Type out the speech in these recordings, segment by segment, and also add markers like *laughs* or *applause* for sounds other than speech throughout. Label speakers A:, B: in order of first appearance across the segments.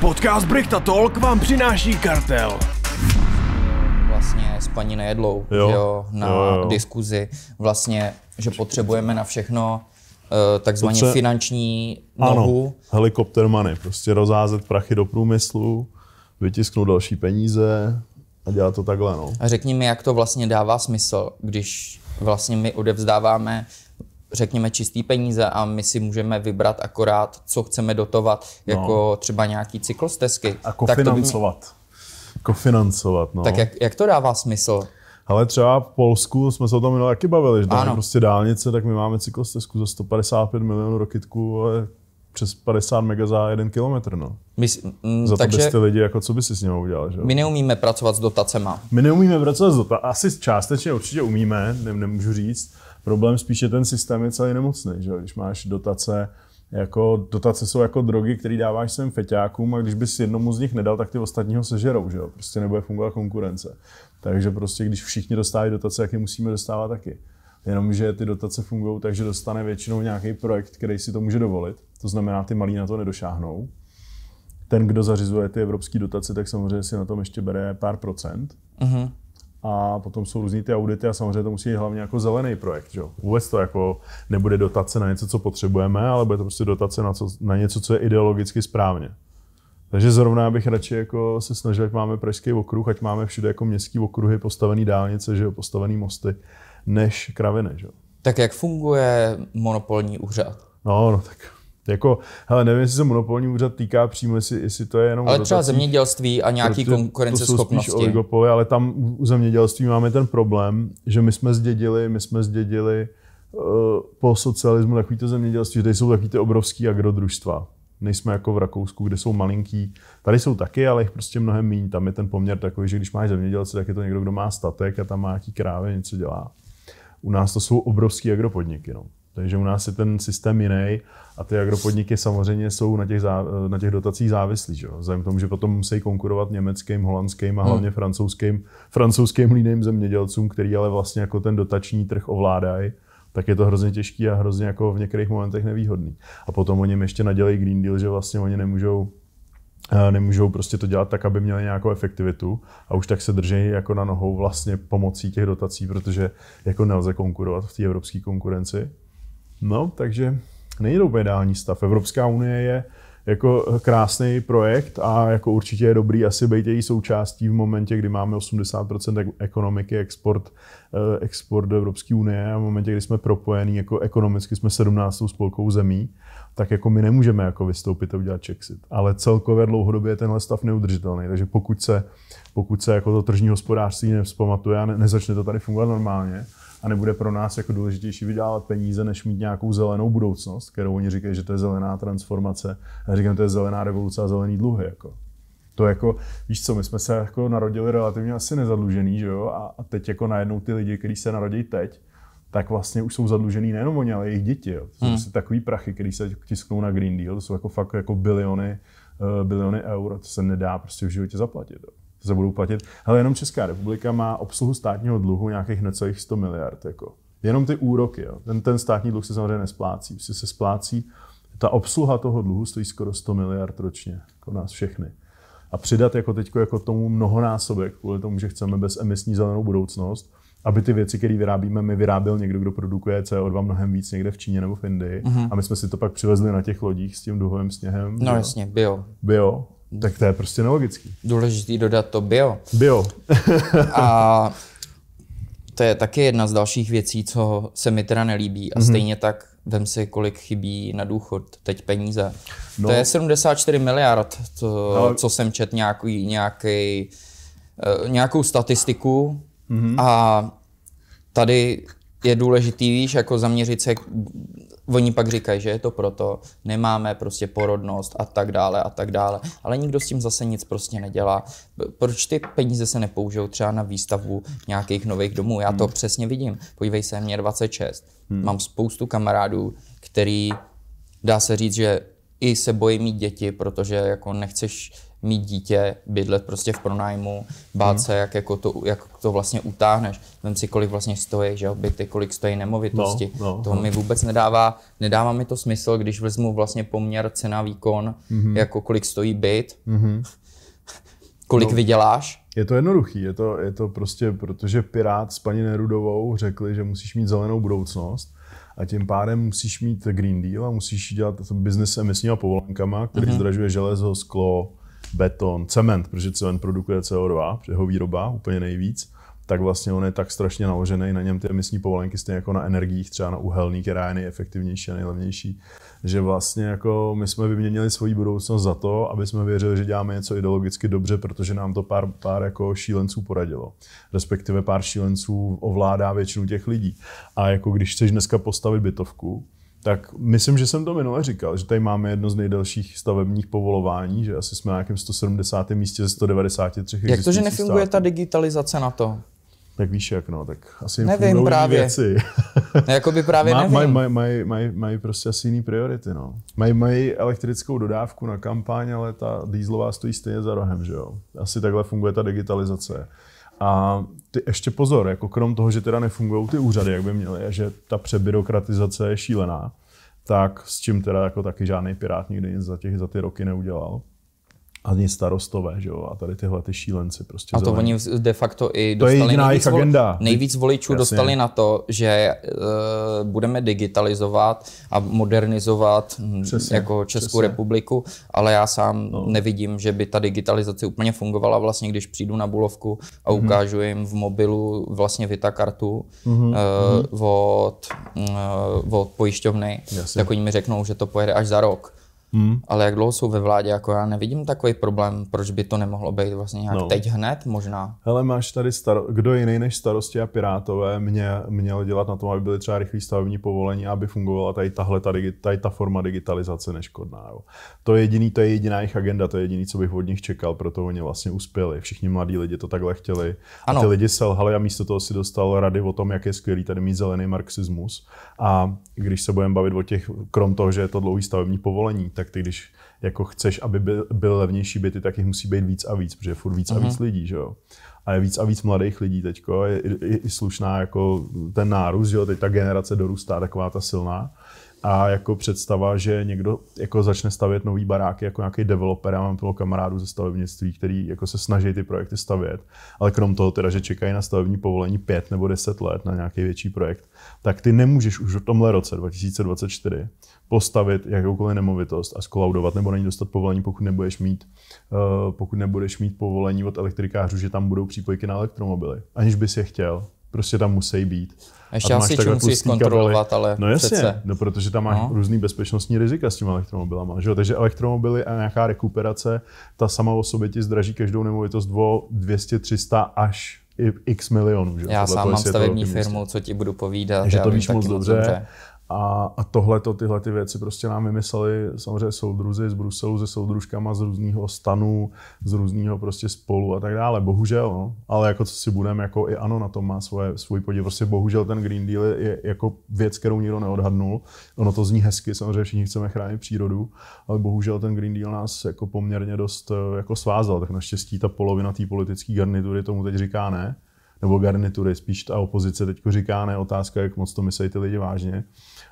A: Podcast Brichta Talk vám přináší kartel. Vlastně s paní Nejedlou jo. Jo, na jo, jo. diskuzi, vlastně, že potřebujeme na všechno eh, takzvaně se... finanční nohu.
B: helikopter money, prostě rozházet prachy do průmyslu, vytisknout další peníze a dělat to takhle.
A: No. A řekni mi, jak to vlastně dává smysl, když vlastně my odevzdáváme řekněme, čistý peníze a my si můžeme vybrat akorát, co chceme dotovat, jako no. jako třeba nějaký cyklostezky. A kofinancovat. Tak
B: to Kofinancovat, no. Tak jak, jak to dává smysl? Ale třeba v Polsku jsme se o tom minule taky bavili, že tam je prostě dálnice, tak my máme cyklostezku za 155 milionů rokitku, ale přes 50 mega za jeden kilometr, no. My, mm, za to takže, byste lidi, jako co by si s ním udělal, že? My
A: neumíme pracovat s dotacema. My
B: neumíme pracovat s dotacema, asi částečně určitě umíme, ne, nemůžu říct, Problém spíše ten systém je celý nemocný, že když máš dotace, jako dotace jsou jako drogy, které dáváš svým feťákům a když bys jednomu z nich nedal, tak ty ostatního sežerou, že jo? Prostě nebude fungovat konkurence. Takže prostě, když všichni dostávají dotace, jak je musíme dostávat taky. Jenomže ty dotace fungují takže dostane většinou nějaký projekt, který si to může dovolit. To znamená, ty malí na to nedošáhnou. Ten, kdo zařizuje ty evropské dotace, tak samozřejmě si na tom ještě bere pár procent. Uh-huh a potom jsou různý ty audity a samozřejmě to musí být hlavně jako zelený projekt. Že? Vůbec to jako nebude dotace na něco, co potřebujeme, ale bude to prostě dotace na, co, na něco, co je ideologicky správně. Takže zrovna bych radši jako se snažil, ať máme pražský okruh, ať máme všude jako městský okruhy, postavený dálnice, že jo, postavený mosty, než kraviny. Že? Tak jak funguje monopolní úřad? No, no tak jako, hele, nevím, jestli se monopolní úřad týká přímo, jestli, jestli to je jenom... Ale třeba zemědělství a nějaký konkurenceschopnosti. To jsou oligopoly, ale tam u, zemědělství máme ten problém, že my jsme zdědili, my jsme zdědili uh, po socialismu takovýto zemědělství, že jsou takový ty obrovský agrodružstva. Nejsme jako v Rakousku, kde jsou malinký. Tady jsou taky, ale jich prostě mnohem méně. Tam je ten poměr takový, že když máš zemědělce, tak je to někdo, kdo má statek a tam má nějaký krávy, něco dělá. U nás to jsou obrovský agropodniky. No. Takže u nás je ten systém jiný a ty agropodniky samozřejmě jsou na těch, zá, na těch dotacích závislí. Že? Vzhledem k tomu, že potom musí konkurovat německým, holandským a hmm. hlavně hmm. francouzským, francouzským líným zemědělcům, který ale vlastně jako ten dotační trh ovládají tak je to hrozně těžký a hrozně jako v některých momentech nevýhodný. A potom oni ještě nadělají Green Deal, že vlastně oni nemůžou eh, nemůžou prostě to dělat tak, aby měli nějakou efektivitu a už tak se drží jako na nohou vlastně pomocí těch dotací, protože jako nelze konkurovat v té evropské konkurenci. No, takže není to úplně ideální stav. Evropská unie je jako krásný projekt a jako určitě je dobrý asi být její součástí v momentě, kdy máme 80% ekonomiky, export, eh, export Evropské unie a v momentě, kdy jsme propojení, jako ekonomicky jsme 17. spolkou zemí, tak jako my nemůžeme jako vystoupit a udělat Chexit. Ale celkově dlouhodobě je tenhle stav neudržitelný, takže pokud se, pokud se jako to tržní hospodářství nevzpamatuje a ne, nezačne to tady fungovat normálně, a nebude pro nás jako důležitější vydělávat peníze, než mít nějakou zelenou budoucnost, kterou oni říkají, že to je zelená transformace. A říkám, to je zelená revoluce a zelený dluhy. Jako. To jako, víš co, my jsme se jako narodili relativně asi nezadlužený, že jo? A, teď jako najednou ty lidi, kteří se narodí teď, tak vlastně už jsou zadlužený nejenom oni, ale jejich děti. Jo. To jsou hmm. Prostě takový prachy, které se tisknou na Green Deal, to jsou jako fakt jako biliony, uh, biliony eur, to se nedá prostě v životě zaplatit. Jo se budou platit. Ale jenom Česká republika má obsluhu státního dluhu nějakých necelých 100 miliard. Jako. Jenom ty úroky. Jo. Ten, ten státní dluh se samozřejmě nesplácí. Vždy prostě se splácí. Ta obsluha toho dluhu stojí skoro 100 miliard ročně. Jako nás všechny. A přidat jako teď jako tomu mnohonásobek, kvůli tomu, že chceme bezemisní zelenou budoucnost, aby ty věci, které vyrábíme, my vyráběl někdo, kdo produkuje CO2 mnohem víc někde v Číně nebo v Indii. Mm-hmm. A my jsme si to pak přivezli na těch lodích s tím duhovým sněhem. No jo? jasně, bio. Bio. Tak to je
A: prostě nelogický. Důležitý dodat to bio. Bio. *laughs* a *laughs* to je taky jedna z dalších věcí, co se mi teda nelíbí. A mm-hmm. stejně tak vem si, kolik chybí na důchod teď peníze. No. To je 74 miliard, to, no. co jsem čet nějaký, nějaký, eh, nějakou statistiku. Mm-hmm. A tady je důležitý, víš, jako zaměřit se oni pak říkají, že je to proto, nemáme prostě porodnost a tak dále a tak dále, ale nikdo s tím zase nic prostě nedělá. Proč ty peníze se nepoužijou třeba na výstavu nějakých nových domů? Já to hmm. přesně vidím. Podívej se, mě 26. Hmm. Mám spoustu kamarádů, který dá se říct, že i se bojí mít děti, protože jako nechceš mít dítě, bydlet prostě v pronájmu, bát hmm. se, jak, jako to, jak to vlastně utáhneš. Vem si, kolik vlastně stojí, že byty, kolik stojí nemovitosti. No, no, to no. mi vůbec nedává, nedává mi to smysl, když vezmu vlastně poměr cena výkon, mm-hmm. jako kolik stojí byt,
B: mm-hmm. kolik no.
A: vyděláš.
B: Je to jednoduchý, je to, je to prostě, protože Pirát s paní Nerudovou řekli, že musíš mít zelenou budoucnost a tím pádem musíš mít Green Deal a musíš dělat business s emisními povolenkama, který mm-hmm. zdražuje železo, sklo, beton, cement, protože cement produkuje CO2, jeho výroba úplně nejvíc, tak vlastně on je tak strašně naložený na něm ty emisní povolenky, stejně jako na energiích, třeba na uhelný, která je nejefektivnější a nejlevnější, že vlastně jako my jsme vyměnili svoji budoucnost za to, aby jsme věřili, že děláme něco ideologicky dobře, protože nám to pár, pár jako šílenců poradilo. Respektive pár šílenců ovládá většinu těch lidí. A jako když chceš dneska postavit bytovku, tak myslím, že jsem to minule říkal, že tady máme jedno z nejdelších stavebních povolování, že asi jsme na nějakém 170. místě ze 193 Jak to, že nefunguje ta digitalizace na to? Tak víš jak, no, tak asi nevím právě. věci. *laughs* No, jakoby právě Má, nevím. Mají maj, maj, maj, maj prostě asi jiný priority, no. Mají maj elektrickou dodávku na kampaň, ale ta dýzlová stojí stejně za rohem, že jo. Asi takhle funguje ta digitalizace. A ty ještě pozor, jako krom toho, že teda nefungují ty úřady, jak by měly, a že ta přebyrokratizace je šílená, tak s čím teda jako taky žádný pirát nikdy nic za, těch, za ty roky neudělal, ani starostové, že jo, a tady tyhle ty šílenci prostě. A to zelení.
A: oni de facto i dostali to je jediná nejvíc, agenda. nejvíc voličů Jasně. dostali na to, že uh, budeme digitalizovat a modernizovat hm, přesně, jako Českou přesně. republiku, ale já sám no. nevidím, že by ta digitalizace úplně fungovala vlastně, když přijdu na Bulovku a mm-hmm. ukážu jim v mobilu vlastně Vita kartu mm-hmm. Mhm, eh, uh, mm-hmm. od, uh, od pojišťovny, Jasně. tak oni mi řeknou, že to pojede až za rok. Hmm. Ale jak dlouho jsou ve vládě, jako já nevidím takový problém, proč by to nemohlo být vlastně nějak no. teď hned možná. Hele, máš tady staro-
B: kdo jiný než starosti a pirátové mě, měl dělat na tom, aby byly třeba rychlé stavební povolení, aby fungovala tady tahle tady, tady ta forma digitalizace neškodná. Jo. To je jediný, to je jediná jejich agenda, to je jediný, co bych od nich čekal, proto oni vlastně uspěli. Všichni mladí lidi to takhle chtěli. Ano. A ty lidi selhali a místo toho si dostal rady o tom, jak je skvělý tady mít zelený marxismus. A když se budeme bavit o těch, krom toho, že je to dlouhý stavební povolení, tak ty když jako chceš, aby byl, byl levnější byty, tak jich musí být víc a víc, protože je furt víc mm-hmm. a mhm. víc lidí, že jo. A je víc a víc mladých lidí teď, je je, je slušná jako ten nárůst, jo, teď ta generace dorůstá, taková ta silná. A jako představa, že někdo jako začne stavět nový baráky jako nějaký developer, já mám plno kamarádů ze stavebnictví, který jako se snaží ty projekty stavět, ale krom toho teda, že čekají na stavební povolení pět nebo deset let na nějaký větší projekt, tak ty nemůžeš už v tomhle roce 2024 postavit jakoukoliv nemovitost a skolaudovat nebo na ní dostat povolení, pokud nebudeš mít, eh, pokud nebudeš mít povolení od elektrikářů, že tam budou přípojky na elektromobily, aniž bys je chtěl. Prostě tam musí být. A ještě asi musí zkontrolovat, ale No jasně, přece. no protože tam máš no. různý bezpečnostní rizika s těmi elektromobilama. Že? Takže elektromobily a nějaká rekuperace, ta sama o sobě ti zdraží každou nemovitost o 200, 300 až x milionů. Že? Já Tohle sám mám stavební firmu,
A: co ti budu povídat. že to víš moc dobře. dobře.
B: A, a tohle, tyhle ty věci prostě nám vymysleli samozřejmě soudruzi z Bruselu se soudružkama z různého stanu, z různého prostě spolu a tak dále. Bohužel, no. ale jako co si budeme, jako i ano, na tom má svoje, svůj podíl. Prostě bohužel ten Green Deal je jako věc, kterou nikdo neodhadnul. Ono to zní hezky, samozřejmě všichni chceme chránit přírodu, ale bohužel ten Green Deal nás jako poměrně dost eh, jako svázal. Tak naštěstí ta polovina té politické garnitury tomu teď říká ne nebo garnitury, spíš ta opozice teď říká, ne otázka, jak moc to myslí ty lidi vážně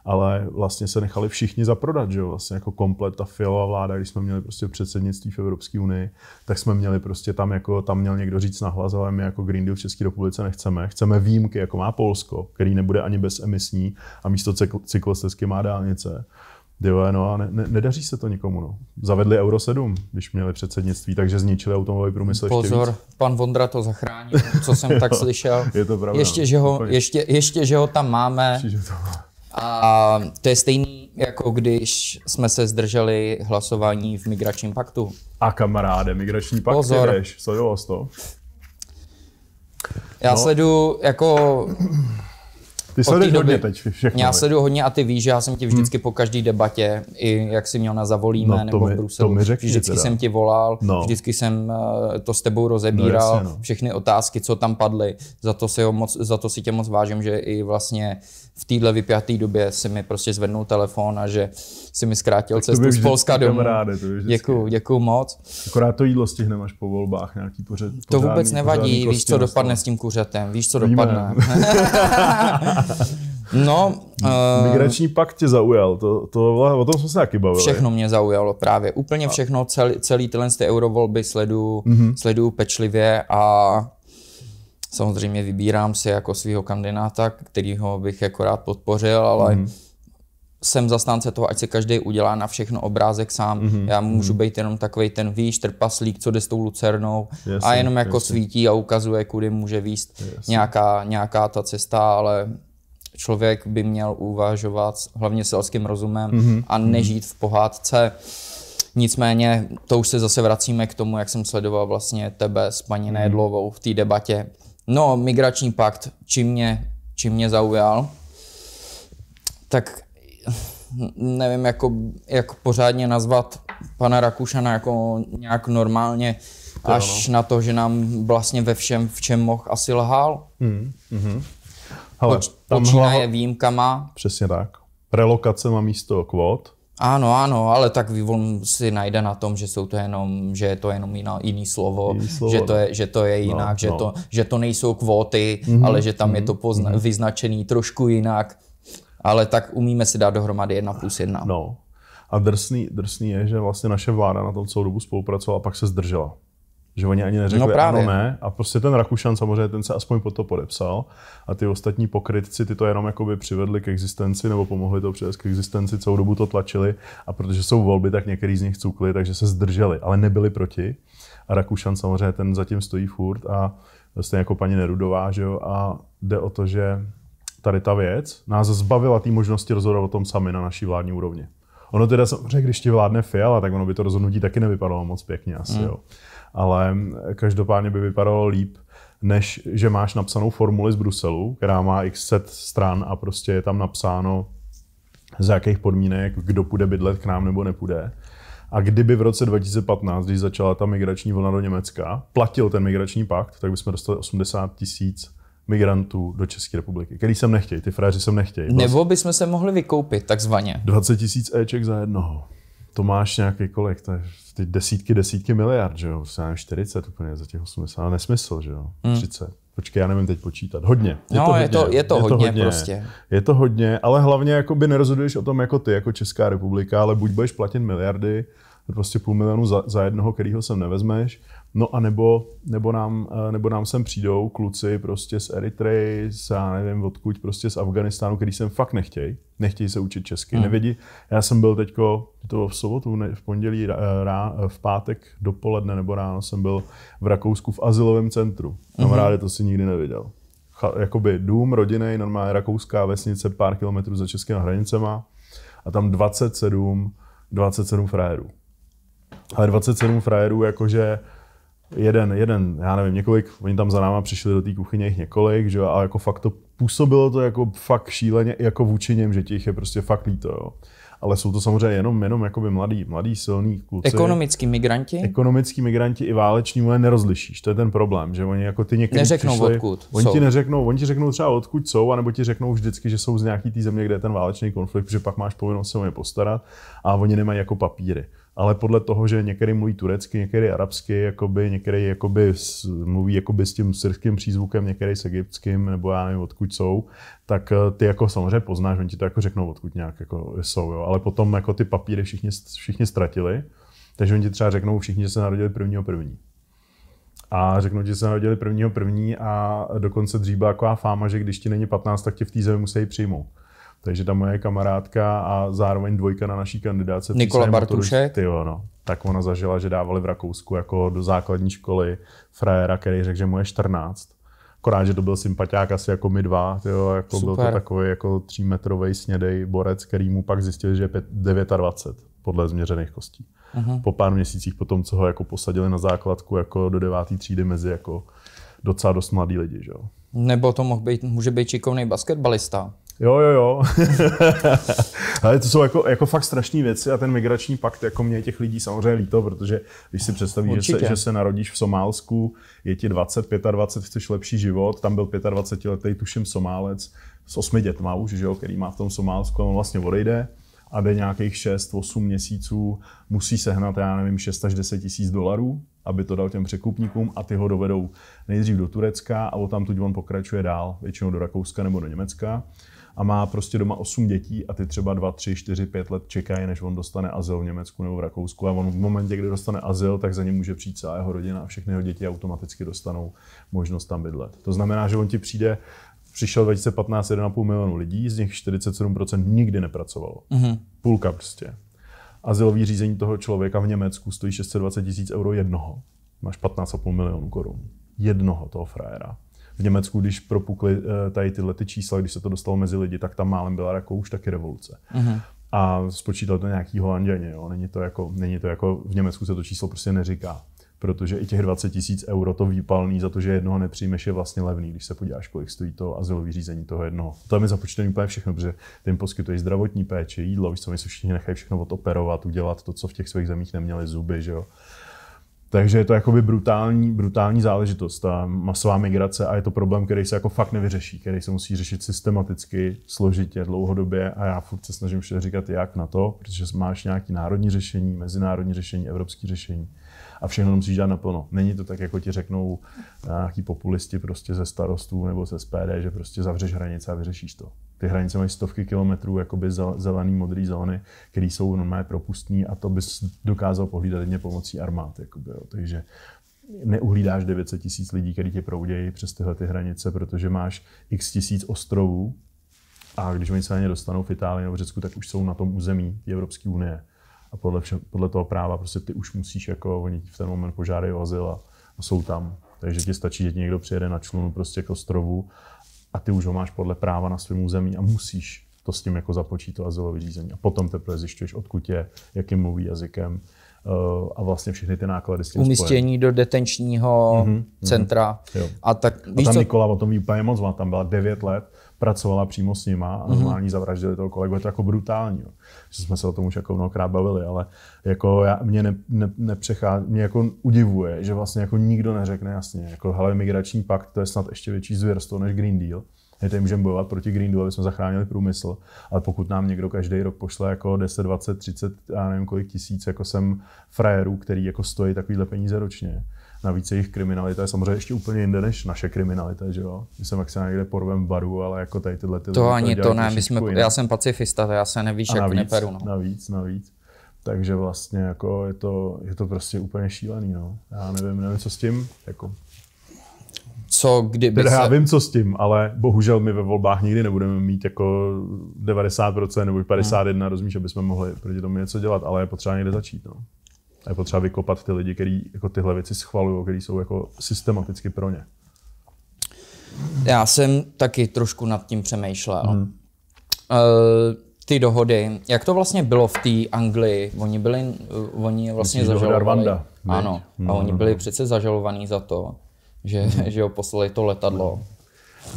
B: ale vlastně se nechali všichni zaprodat, že jo? Vlastně jako komplet ta fialová vláda, když jsme měli prostě předsednictví v Evropské unii, tak jsme měli prostě tam jako, tam měl někdo říct nahlas, ale my jako Green Deal v České republice nechceme. Chceme výjimky, jako má Polsko, který nebude ani bezemisní a místo cyklostezky má dálnice. Jo, no a ne, ne, nedaří se to nikomu. No. Zavedli Euro 7, když měli předsednictví, takže zničili automobilový průmysl Pozor, ještě
A: víc. pan Vondra to zachrání, co jsem *laughs* tak slyšel. Je to pravda. Ještě, no. že ho, ještě, ještě, že ho tam máme. Ještě, že to... A to je stejný, jako když jsme se zdrželi hlasování v migračním paktu.
B: A kamaráde, migrační pakt Pozor. jdeš, sledoval to? Já no.
A: sledu jako... Ty sleduješ hodně teď všechno. Já sleduju hodně a ty víš, že já jsem ti hmm. vždycky hmm. po každé debatě, i jak si měl na Zavolíme no, nebo mi, v Bruselu, řekni vždycky teda. jsem ti volal, no. vždycky jsem eh, to s tebou rozebíral, no, jasně, no. všechny otázky, co tam padly. Za to, si ho moc, za to si tě moc vážím, že i vlastně v téhle vypjaté době si mi prostě zvednul telefon a že si mi zkrátil cestu z Polska domů. Kamaráde, to děkuju, děkuju
B: moc. Akorát to jídlo stihneme až po volbách, nějaký pořad. To pořádný, vůbec nevadí, víš, co
A: dopadne no. s tím kuřetem, víš, co Víme. dopadne. *laughs* no, uh, *laughs* Migrační pakt tě zaujal, to, to, o tom jsme se taky bavili. Všechno mě zaujalo právě, úplně všechno, celý, celý tyhle ty eurovolby sleduju, mm-hmm. sledu pečlivě a Samozřejmě vybírám si jako svého kandidáta, kterýho bych jako rád podpořil, ale mm. jsem zastánce toho, ať se každý udělá na všechno obrázek sám. Mm. Já mhm. můžu mm. být jenom takový ten výš, trpaslík, co jde s tou lucernou jasně, a jenom jako jasně. svítí a ukazuje, kudy může výst nějaká, nějaká ta cesta, ale člověk by měl uvažovat hlavně selským rozumem mm-hmm. a mhm. nežít v pohádce. Nicméně, to už se zase vracíme k tomu, jak jsem sledoval vlastně tebe s paní mm Nejedlovou v té debatě. No, migrační pakt, čím mě, čím mě zaujal, tak nevím, jako, jak pořádně nazvat pana Rakušana jako nějak normálně, to až no. na to, že nám vlastně ve všem, v čem mohl, asi lhal.
B: Hmm. Mm-hmm. Hele, Poč, tam počínaje
A: hlava... výjimkama.
B: Přesně tak. Relokace má místo kvót.
A: Ano, ano, ale tak on si najde na tom, že jsou to jenom, že je to jenom jiná, jiný slovo, jiný slovo že, to no. je, že to je no, jinak, no, že, no. To, že to nejsou kvóty, mm-hmm, ale že tam mm-hmm, je to mhm, pozna- mm-hmm. vyznačený trošku jinak, ale tak umíme si dát dohromady jedna plus jedna. No a drsný, drsný je, že vlastně naše vláda na tom celou dobu
B: spolupracovala a pak se zdržela že oni ani neřekli no právě. ano, ne. A prostě ten Rakušan samozřejmě, ten se aspoň pod to podepsal a ty ostatní pokrytci ty to jenom jakoby přivedli k existenci nebo pomohli to přivést k existenci, celou dobu to tlačili a protože jsou volby, tak některý z nich cukli, takže se zdrželi, ale nebyli proti. A Rakušan samozřejmě ten zatím stojí furt a stejně jako paní Nerudová, že jo, a jde o to, že tady ta věc nás zbavila té možnosti rozhodovat o tom sami na naší vládní úrovni. Ono teda samozřejmě, když ti vládne Fiala, tak ono by to rozhodnutí taky nevypadalo moc pěkně asi, mm. jo ale každopádně by vypadalo líp, než že máš napsanou formuli z Bruselu, která má x set stran a prostě je tam napsáno, za jakých podmínek, kdo půjde bydlet k nám nebo nepůjde. A kdyby v roce 2015, když začala ta migrační vlna do Německa, platil ten migrační pakt, tak bychom dostali 80 tisíc migrantů do České republiky, který sem nechtějí, ty fráři sem nechtějí. Nebo
A: bychom se mohli vykoupit takzvaně.
B: 20 tisíc Eček za jednoho to máš nějaký kolik, to je ty desítky, desítky miliard, že jo, já nevím, 40 úplně za těch 80, ale nesmysl, že jo, mm. 30. Počkej, já nevím teď počítat. Hodně. Je no, to hodně, je, to, je, to, je hodně, to hodně prostě. Je to hodně, ale hlavně jakoby nerozhoduješ o tom jako ty, jako Česká republika, ale buď budeš platit miliardy, prostě půl milionu za, za jednoho, kterýho sem nevezmeš, No a nebo, nebo, nám, eh, nebo nám sem přijdou kluci prostě z Eritreji, z, já nevím odkud, prostě z Afganistánu, který jsem fakt nechtějí. Nechtějí se učit česky, hmm. nevědí. Já jsem byl teďko, to v sobotu, ne, v pondělí, eh, rá, eh, v pátek dopoledne nebo ráno jsem byl v Rakousku v asilovém centru. Tam rád mhm. to si nikdy neviděl. Ch- jakoby dům rodiny, normálně rakouská vesnice, pár kilometrů za českými hranicema a tam 27, 27 frajerů. Ale 27 frajerů jakože jeden, jeden, já nevím, několik, oni tam za náma přišli do té kuchyně jich několik, že a jako fakt to působilo to jako fakt šíleně jako vůči něm, že těch je prostě fakt líto, jo. Ale jsou to samozřejmě jenom, jenom jakoby mladí, mladí silní kluci. Ekonomický migranti? Ekonomický migranti i váleční vole nerozlišíš, to je ten problém, že oni jako ty někdy Neřeknou přišli, odkud Oni jsou. ti neřeknou, oni ti řeknou třeba odkud jsou, anebo ti řeknou vždycky, že jsou z nějaký té země, kde je ten válečný konflikt, protože pak máš povinnost se o ně postarat a oni nemají jako papíry ale podle toho, že některý mluví turecky, některý arabsky, jakoby, některý jakoby s, mluví jakoby s tím syrským přízvukem, některý s egyptským, nebo já nevím, odkud jsou, tak eh, ty jako samozřejmě poznáš, oni ti to jako řeknou, odkud nějak jako jsou, jo. ale potom jako ty papíry všichni, všichni ztratili, takže oni ti třeba řeknou všichni, že se narodili prvního první. A řeknou ti, že se narodili prvního první a dokonce dřív byla taková fáma, že když ti není 15, tak tě v té zemi musí přijmout. Takže ta moje kamarádka a zároveň dvojka na naší kandidáce. Nikola Bartušek. Motoru, tyjo, no. Tak ona zažila, že dávali v Rakousku jako do základní školy frajera, který řekl, že mu je 14. Akorát, že to byl sympatiák asi jako my dva, Tyjo, jako Super. byl to takový jako třímetrový snědej borec, který mu pak zjistil, že je 29 podle změřených kostí. Aha. Po pár měsících potom, co ho jako posadili na základku jako do devátý třídy mezi jako docela dost mladý lidi. Že?
A: Nebo to mohl být, může být šikovný basketbalista.
B: Jo, jo, jo. *laughs* Ale to jsou jako, jako fakt strašné věci a ten migrační pakt, jako mě těch lidí samozřejmě líto, protože když si představíš, že se, že se narodíš v Somálsku, je ti 20, 25, chceš lepší život, tam byl 25 letý tuším Somálec s osmi dětma už, že jo, který má v tom Somálsku a on vlastně odejde a jde nějakých 6-8 měsíců, musí sehnat, já nevím, 6 až 10 tisíc dolarů, aby to dal těm překupníkům a ty ho dovedou nejdřív do Turecka a tam tuď on pokračuje dál, většinou do Rakouska nebo do Německa a má prostě doma 8 dětí a ty třeba 2, 3, 4, 5 let čekají, než on dostane azyl v Německu nebo v Rakousku a on v momentě, kdy dostane azyl, tak za ně může přijít celá jeho rodina a všechny jeho děti automaticky dostanou možnost tam bydlet. To znamená, že on ti přijde přišel 2015 1,5 milionu lidí, z nich 47% nikdy nepracovalo. Mm-hmm. Půlka prostě. Azylový řízení toho člověka v Německu stojí 620 tisíc euro jednoho. Máš 15,5 milionů korun. Jednoho toho frajera v Německu, když propukly eh, tady tyhle ty čísla, když se to dostalo mezi lidi, tak tam málem byla jako už taky revoluce. Uh-huh. A spočítal to nějaký holanděni, jo. Není to, jako, není to jako, v Německu se to číslo prostě neříká. Protože i těch 20 tisíc euro to výpalný za to, že jednoho nepřijmeš, je vlastně levný, když se podíváš, kolik stojí to azylové řízení toho jednoho. To tam je mi započtený úplně všechno, protože ty jim poskytují zdravotní péči, jídlo, víš co, my se všichni nechají všechno odoperovat, udělat to, co v těch svých zemích neměli zuby, že jo takže je to jakoby brutální, brutální záležitost, ta masová migrace a je to problém, který se jako fakt nevyřeší, který se musí řešit systematicky, složitě, dlouhodobě a já furt se snažím vše říkat jak na to, protože máš nějaký národní řešení, mezinárodní řešení, evropský řešení a všechno musíš dát naplno. Není to tak, jako ti řeknou eh, nějaký populisti prostě ze starostů nebo ze SPD, že prostě zavřeš hranice a vyřešíš to. Ty hranice mají stovky kilometrů jakoby zelený, modrý zóny, které jsou normálně propustní a to bys dokázal pohlídat jedně pomocí armád. Jakoby, jo. Takže neuhlídáš 900 tisíc lidí, kteří tě proudějí přes tyhle ty hranice, protože máš x tisíc ostrovů a když oni se na ně dostanou v Itálii nebo v Řecku, tak už jsou na tom území Evropské unie. A podle, vše, podle toho práva prostě ty už musíš, jako oni v ten moment požádají o azyl a, a jsou tam. Takže ti stačí, že ti někdo přijede na člunu prostě k ostrovu a ty už ho máš podle práva na svém území a musíš to s tím jako započít to azylové řízení. A potom teprve zjišťuješ, odkud je, jakým mluví jazykem eh, a vlastně všechny ty náklady s tím Umístění
A: spojen. do detenčního mm-hmm, centra. Mm-hmm, jo. A, tak, a víš tam co? Nikola
B: o tom ví úplně moc, tam byla 9 let pracovala přímo s nima a normální mm-hmm. zavraždili toho kolegu. Je to jako brutální. Jo. Že jsme se o tom už jako mnohokrát bavili, ale jako já, mě, ne, ne, nepřechá, mě jako udivuje, že vlastně jako nikdo neřekne jasně, jako hele, migrační pakt, to je snad ještě větší zvěrstvo než Green Deal. My tady můžeme bojovat proti Green Deal, aby jsme zachránili průmysl, ale pokud nám někdo každý rok pošle jako 10, 20, 30, já nevím kolik tisíc, jako jsem frajerů, který jako stojí takovýhle peníze ročně, Navíc jejich kriminalita je samozřejmě ještě úplně jinde než naše kriminalita, že jo? My se maximálně někde porvem baru, ale jako tady tyhle ty To ani to ne, my jsme, jinak. já jsem
A: pacifista, to já se nevíš, jak navíc, neperu. No.
B: Navíc, navíc. Takže vlastně jako je to, je to prostě úplně šílený, no. Já nevím, nevím, co s tím, jako
A: co kdyby Teda se... já vím, co
B: s tím, ale bohužel my ve volbách nikdy nebudeme mít jako 90% nebo 51%, hmm. rozumíš, aby jsme mohli proti tomu něco dělat, ale je potřeba někde začít. No. A je potřeba vykopat ty lidi, kteří jako tyhle věci schvalují, kteří jsou jako systematicky pro ně.
A: Já jsem taky trošku nad tím přemýšlel. Hmm. Uh, ty dohody, jak to vlastně bylo v té Anglii? Oni byli, uh, oni vlastně Myslíš zažalovali. ano, hmm. a mhm, oni mhm, byli mhm. přece zažalovaní za to, že, hmm. že ho poslali to letadlo. Hmm.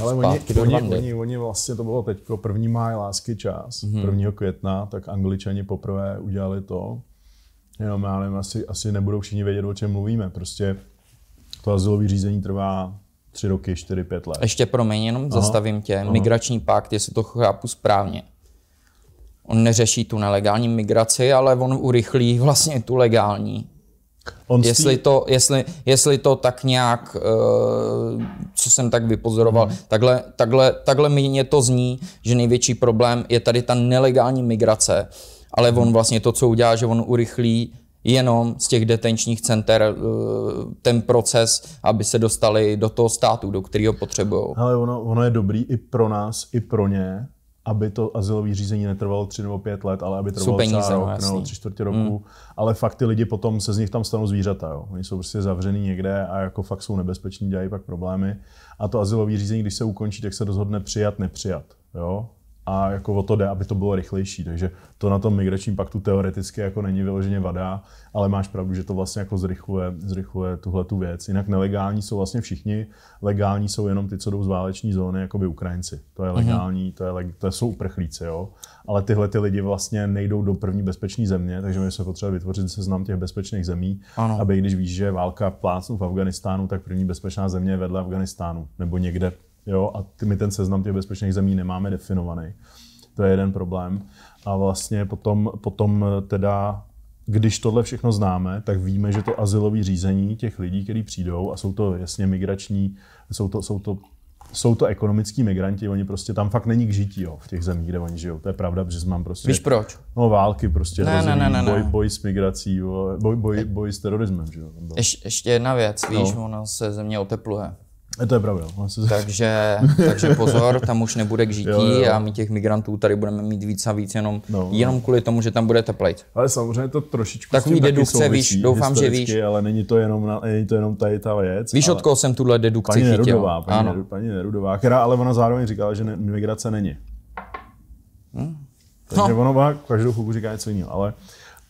A: Ale oni, oni, oni,
B: oni vlastně to bylo teď jako první máj lásky čas, hmm. 1. května, tak angličani poprvé udělali to, jenom já asi, asi nebudou všichni vědět, o čem mluvíme. Prostě to azylové řízení trvá tři roky, čtyři, pět let. Ještě promiň, jenom aha, zastavím tě. Aha. Migrační
A: pakt, jestli to chápu správně. On neřeší tu nelegální migraci, ale on urychlí vlastně tu legální. On jestli, tý... to, jestli, jestli to tak nějak, uh, co jsem tak vypozoroval, hmm. takhle, takhle, takhle mi to zní, že největší problém je tady ta nelegální migrace ale on vlastně to, co udělá, že on urychlí jenom z těch detenčních center eh, ten proces, aby se dostali do toho státu, do kterého potřebují.
B: Ale ono, ono je dobrý i pro nás, i pro ně, aby to azylové řízení netrvalo tři nebo pět let, ale aby trvalo peníze, třeba no, rok no, nebo tři čtvrtě roku. Mm. Ale fakt ty lidi potom se z nich tam stanou zvířata. Jo. Oni jsou prostě zavřený někde a jako fakt jsou nebezpeční, dělají pak problémy. A to azylové řízení, když se ukončí, tak se rozhodne přijat, nepřijat. Jo? a jako o to jde, aby to bylo rychlejší. Takže to na tom migračním paktu teoreticky jako není vyloženě vada, ale máš pravdu, že to vlastně jako zrychluje, zrychluje tuhle tu věc. Jinak nelegální jsou vlastně všichni, legální jsou jenom ty, co jdou z váleční zóny, jako by Ukrajinci. To je mhm. legální, to, je, to jsou uprchlíci, jo. Ale tyhle ty lidi vlastně nejdou do první bezpečné země, takže my se potřebuje vytvořit seznam těch bezpečných zemí, ano. aby když víš, že válka plácnu v Afganistánu, tak první bezpečná země je vedle Afganistánu nebo někde Jo, a my ten seznam těch bezpečných zemí nemáme definovaný. To je jeden problém. A vlastně potom, potom eh, teda když tohle všechno známe, tak víme, že to asilové řízení těch lidí, kteří přijdou, a jsou to jasně migrační, jsou to, jsou to jsou to ekonomický migranti, oni prostě tam fakt není k žití jo, v těch zemích, kde oni žijou. To je pravda, protože mám prostě... Víš proč? No války prostě, ne, ne, ne, ne, boj, boj s migrací, boj, boj, boj, boj s terorismem. Že
A: jo, Ješ, ještě jedna věc, no. víš, no. ono se země otepluje. Eh, to je pravda. Takže, takže pozor, tam už nebude k *laughs* žití jo, jo. a my těch migrantů tady budeme mít víc a víc jenom, no, no. jenom kvůli tomu, že tam bude teplej.
B: Ale samozřejmě to trošičku Takový dedukce, souvisí, víš, doufám, že víš. Ale není to jenom, na, není to jenom tady ta věc. Víš, od koho
A: jsem tuhle dedukci paní chytil? Nerudová, paní, ano.
B: paní Nerudová, která ale ona zároveň říkala, že ne, migrace není. Hmm. Takže no. ono má každou chvilku říká něco jiného, ale,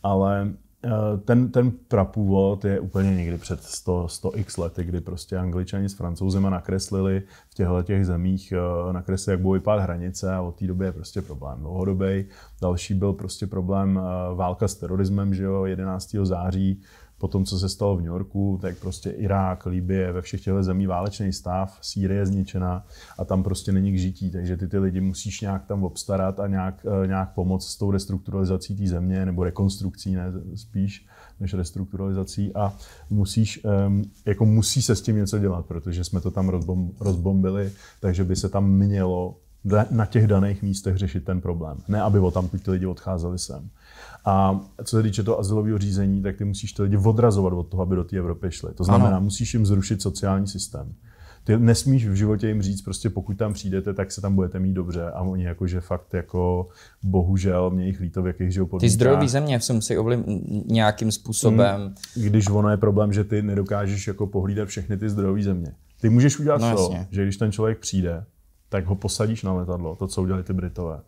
B: ale Eh, ten, ten prapůvod je úplně někdy před 100, 100 x lety, kdy prostě angličani s francouzima nakreslili v těchto těch zemích, eh, nakreslili, jak budou vypadat hranice a od té doby je prostě problém dlouhodobý. Další byl prostě problém eh, válka s terorismem, že jo, 11. září po tom, co se stalo v New Yorku, tak prostě Irák, Libie, ve všech těchto zemí válečný stav, Sýrie je zničená a tam prostě není k žití, takže ty ty lidi musíš nějak tam obstarat a nějak, eh, nějak pomoct s tou restrukturalizací té země, nebo rekonstrukcí ne, spíš, než restrukturalizací a musíš, jako musí se s tím něco dělat, protože jsme to tam rozbom, rozbombili, takže by se tam mělo na těch daných místech řešit ten problém. Ne, aby o tam ty lidi odcházeli sem. A co se týče toho azylového řízení, tak ty musíš ty lidi odrazovat od toho, aby do té Evropy šli. To znamená, ano. musíš jim zrušit sociální systém. Ty nesmíš v životě jim říct, prostě pokud tam přijdete, tak se tam budete mít dobře. A oni jakože fakt jako bohužel mě jich
A: líto, v jakých žijou podmínkách. Ty zdrojové země se musí ovlivnit nějakým způsobem.
B: Hmm, když ono je problém, že ty nedokážeš jako pohlídat všechny ty zdrojové země. Ty můžeš udělat no, to, že když ten člověk přijde, tak ho posadíš na letadlo, to, co udělali ty Britové.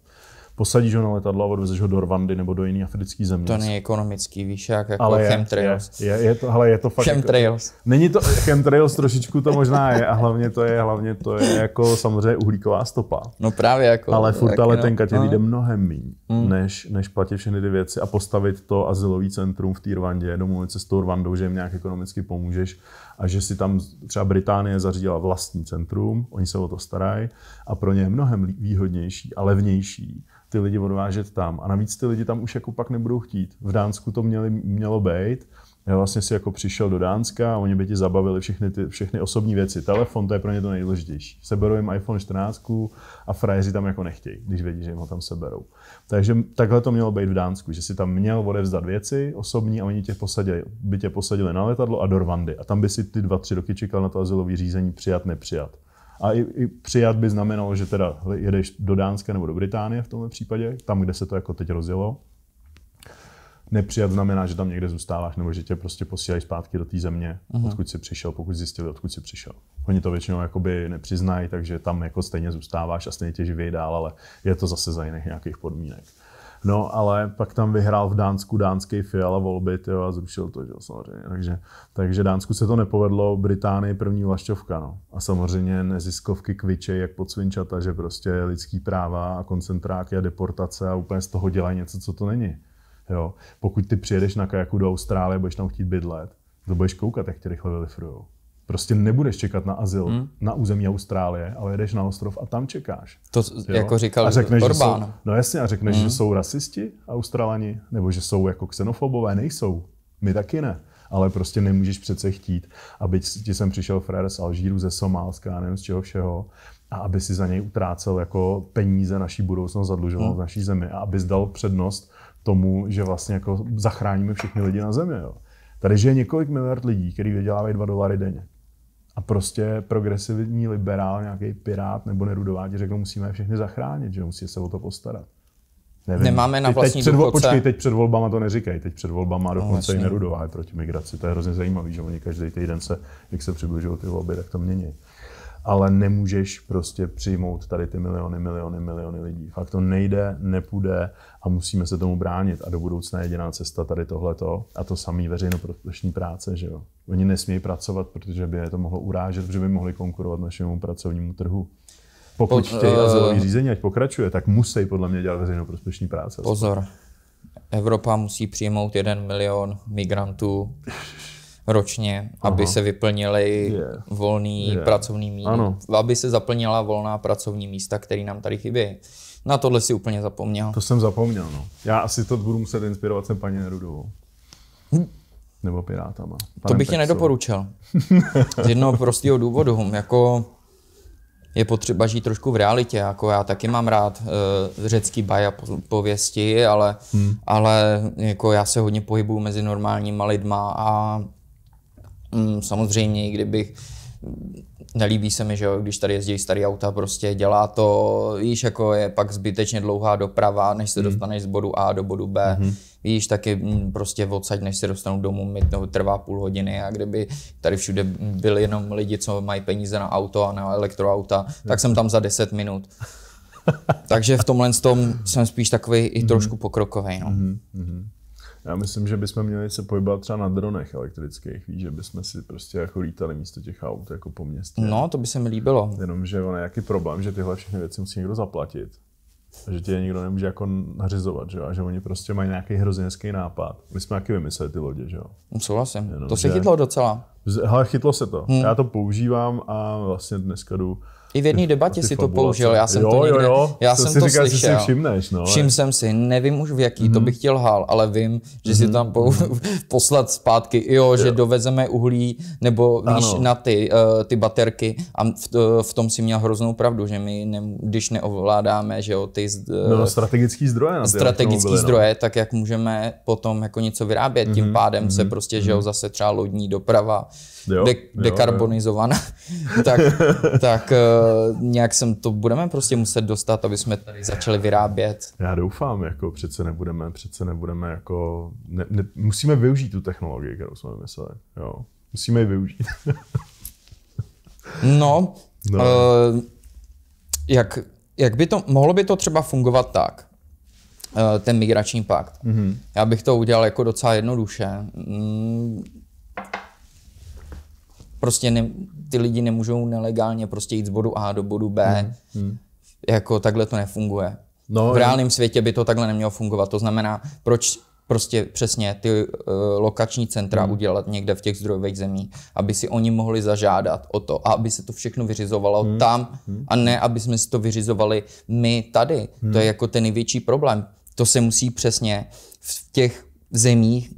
B: Posadíš ho na letadlo a odvezeš ho do Rwandy nebo do jiné africké země. To není
A: ekonomický výšák, jako ale je, chemtrails.
B: Je, je, je, to, hele, je to fakt... Jako- chemtrails. Jako, není to, chemtrails trošičku to možná je a hlavně to je, hlavně to je jako samozřejmě uhlíková stopa. No právě jako. Ale furt ta letenka tě no. jde mnohem méně, hmm. než, než platit všechny ty věci a postavit to asilový centrum v té Rwandě, domluvit se s tou Rwandou, že jim nějak ekonomicky pomůžeš a že si tam třeba Británie zařídila vlastní centrum, oni se o to starají a pro ně je mnohem výhodnější a levnější ty lidi odvážet tam. A navíc ty lidi tam už jako pak nebudou chtít. V Dánsku to měli, mělo být já vlastně si jako přišel do Dánska a oni by ti zabavili všechny, ty, všechny osobní věci. Telefon, to je pro ně to nejdůležitější. Seberou jim iPhone 14 a frajeři tam jako nechtějí, když vědí, že jim ho tam seberou. Takže takhle to mělo být v Dánsku, že si tam měl odevzdat věci osobní a oni tě posadili, by tě posadili na letadlo a do Rwandy. A tam by si ty dva, tři roky čekal na to azylové řízení přijat, nepřijat. A i, i přijat by znamenalo, že teda jedeš do Dánska nebo do Británie v tomhle případě, tam, kde se to jako teď rozjelo nepřijat znamená, že tam někde zůstáváš nebo že tě prostě posílají zpátky do té země, uh-huh. odkud si přišel, pokud zjistili, odkud si přišel. Oni to většinou jakoby nepřiznají, takže tam jako stejně zůstáváš a stejně tě živí dál, ale je to zase za jiných nějakých podmínek. No, ale pak tam vyhrál v Dánsku dánský Fiala volby tyjo, a zrušil to, že samozřejmě. Takže, takže Dánsku se to nepovedlo, Británii první vlašťovka. No. A samozřejmě neziskovky kvičej jak svinčata, že prostě lidský práva a koncentráky a deportace a úplně z toho dělají něco, co to není. Jo. Pokud ty přijedeš na kajaku do Austrálie, budeš tam chtít bydlet, to budeš koukat, jak tě rychle vylifrujou. Prostě nebudeš čekat na azyl hmm. na území Austrálie, ale jedeš na ostrov a tam čekáš. To jo? jako říkal a řekneš, Orbán. Že jsou, no jasně, a řekneš, hmm. že jsou rasisti Australani, nebo že jsou jako xenofobové, nejsou. My taky ne. Ale prostě nemůžeš přece chtít, aby ti sem přišel frér z Alžíru, ze Somálska, nevím z čeho všeho, a aby si za něj utrácel jako peníze naší budoucnost, zadlužoval hmm. v naší zemi a aby zdal přednost tomu, že vlastně jako zachráníme všechny lidi na zemi. Jo. Tady je několik miliard lidí, kteří vydělávají 2 dolary denně. A prostě progresivní liberál, nějaký pirát nebo nerudová ti řekl, musíme je všechny zachránit, že musí se o to postarat. Nevím. Nemáme na vlastní teď před, důchodce. Počkej, teď před volbama to neříkej. teď před volbama no, dokonce no, vlastně. i Nerudová je proti migraci. To je hrozně zajímavé, že oni každý týden se, jak se přibližují ty volby, tak to mění ale nemůžeš prostě přijmout tady ty miliony, miliony, miliony lidí. Fakt to nejde, nepůjde a musíme se tomu bránit. A do budoucna je jediná cesta tady tohleto a to samý veřejnoprospěšní práce, že jo. Oni nesmí pracovat, protože by je to mohlo urážet, protože by mohli konkurovat našemu pracovnímu trhu.
A: Pokud po, chtějí eh, azylový
B: řízení, ať pokračuje, tak musí podle mě dělat veřejnoprospěšní práce. Pozor,
A: Evropa musí přijmout jeden milion migrantů ročně, Aha. aby se vyplnily yeah. volný yeah. pracovní místa, aby se zaplnila volná pracovní místa, které nám tady chybí. Na tohle si úplně zapomněl. To jsem zapomněl, no. Já asi to budu muset inspirovat se paní Nerudovou. Hm. Nebo Pirátama. Panem to bych ti nedoporučil. Z jednoho *laughs* prostého důvodu. Jako je potřeba žít trošku v realitě. Jako já taky mám rád uh, řecký baj a pověsti, ale, hmm. ale jako já se hodně pohybuju mezi normálníma lidma a mm, samozřejmě, kdybych nelíbí se mi, že jo, když tady jezdí starý auta, prostě dělá to, víš, jako je pak zbytečně dlouhá doprava, než se mm. dostaneš z bodu A do bodu B, mm. víš, taky mm, prostě odsaď, než se dostanu domů, mi to no, trvá půl hodiny a kdyby tady všude byli jenom lidi, co mají peníze na auto a na elektroauta, mm. tak jsem tam za 10 minut. *laughs* Takže v tomhle tom jsem spíš takový i mhm. trošku pokrokový. No. Mm-hmm. Já myslím, že bychom měli se pohybovat třeba na dronech elektrických, víš,
B: že bychom si prostě jako lítali místo těch aut jako po městě.
A: No, to by se mi líbilo. Jenomže on je jaký
B: problém, že tyhle všechny věci musí někdo zaplatit. A že tě je nikdo nemůže jako nařizovat, že jo? A že oni prostě mají nějaký hrozně hezký nápad. My jsme taky vymysleli ty lodě, že jo? No, souhlasím. Jenom, to se že... chytlo docela. Ale chytlo se to. Hmm. Já to používám a vlastně dneska jdu i v jedné debatě
A: si fabulace. to použil, já jsem jo, to někde, jo, jo. já to jsem si to říkal, slyšel. Si všimneš, no, Všim jsem si, nevím už v jaký, mm-hmm. to mhm. bych chtěl hál, ale vím, že mm-hmm. si mhm. tam po, mhm. *laughs* poslat zpátky, jo, jo, že dovezeme uhlí, nebo víš, na ty, uh, ty baterky a v, v tom si měl hroznou pravdu, že my, ne, když neovládáme, že jo, ty uh, no,
B: strategický zdroje, na strategický byly, no. zdroje,
A: no. tak jak můžeme potom jako něco vyrábět, mm-hmm. tím pádem mm-hmm. se prostě, že jo, zase třeba lodní doprava, jo, de- dekarbonizovaná, jo, *laughs* tak, tak uh, nějak sem to budeme prostě muset dostat, aby jsme tady začali vyrábět. Já doufám, jako přece
B: nebudeme, přece nebudeme jako, ne, ne, musíme využít tu technologii, kterou jsme vymysleli, jo. Musíme ji využít. *laughs*
A: no, no. Uh, jak, jak by to, mohlo by to třeba fungovat tak, eh, ten migrační pakt. Mm-hmm. Já bych to udělal jako docela jednoduše. Mm, prostě ne, ty lidi nemůžou nelegálně prostě jít z bodu A do bodu B. Hmm. Hmm. Jako takhle to nefunguje. No, v reálném světě by to takhle nemělo fungovat. To znamená, proč prostě přesně ty uh, lokační centra hmm. udělat někde v těch zdrojových zemích, aby si oni mohli zažádat o to a aby se to všechno vyřizovalo hmm. tam hmm. a ne, aby jsme si to vyřizovali my tady. Hmm. To je jako ten největší problém. To se musí přesně v těch zemích,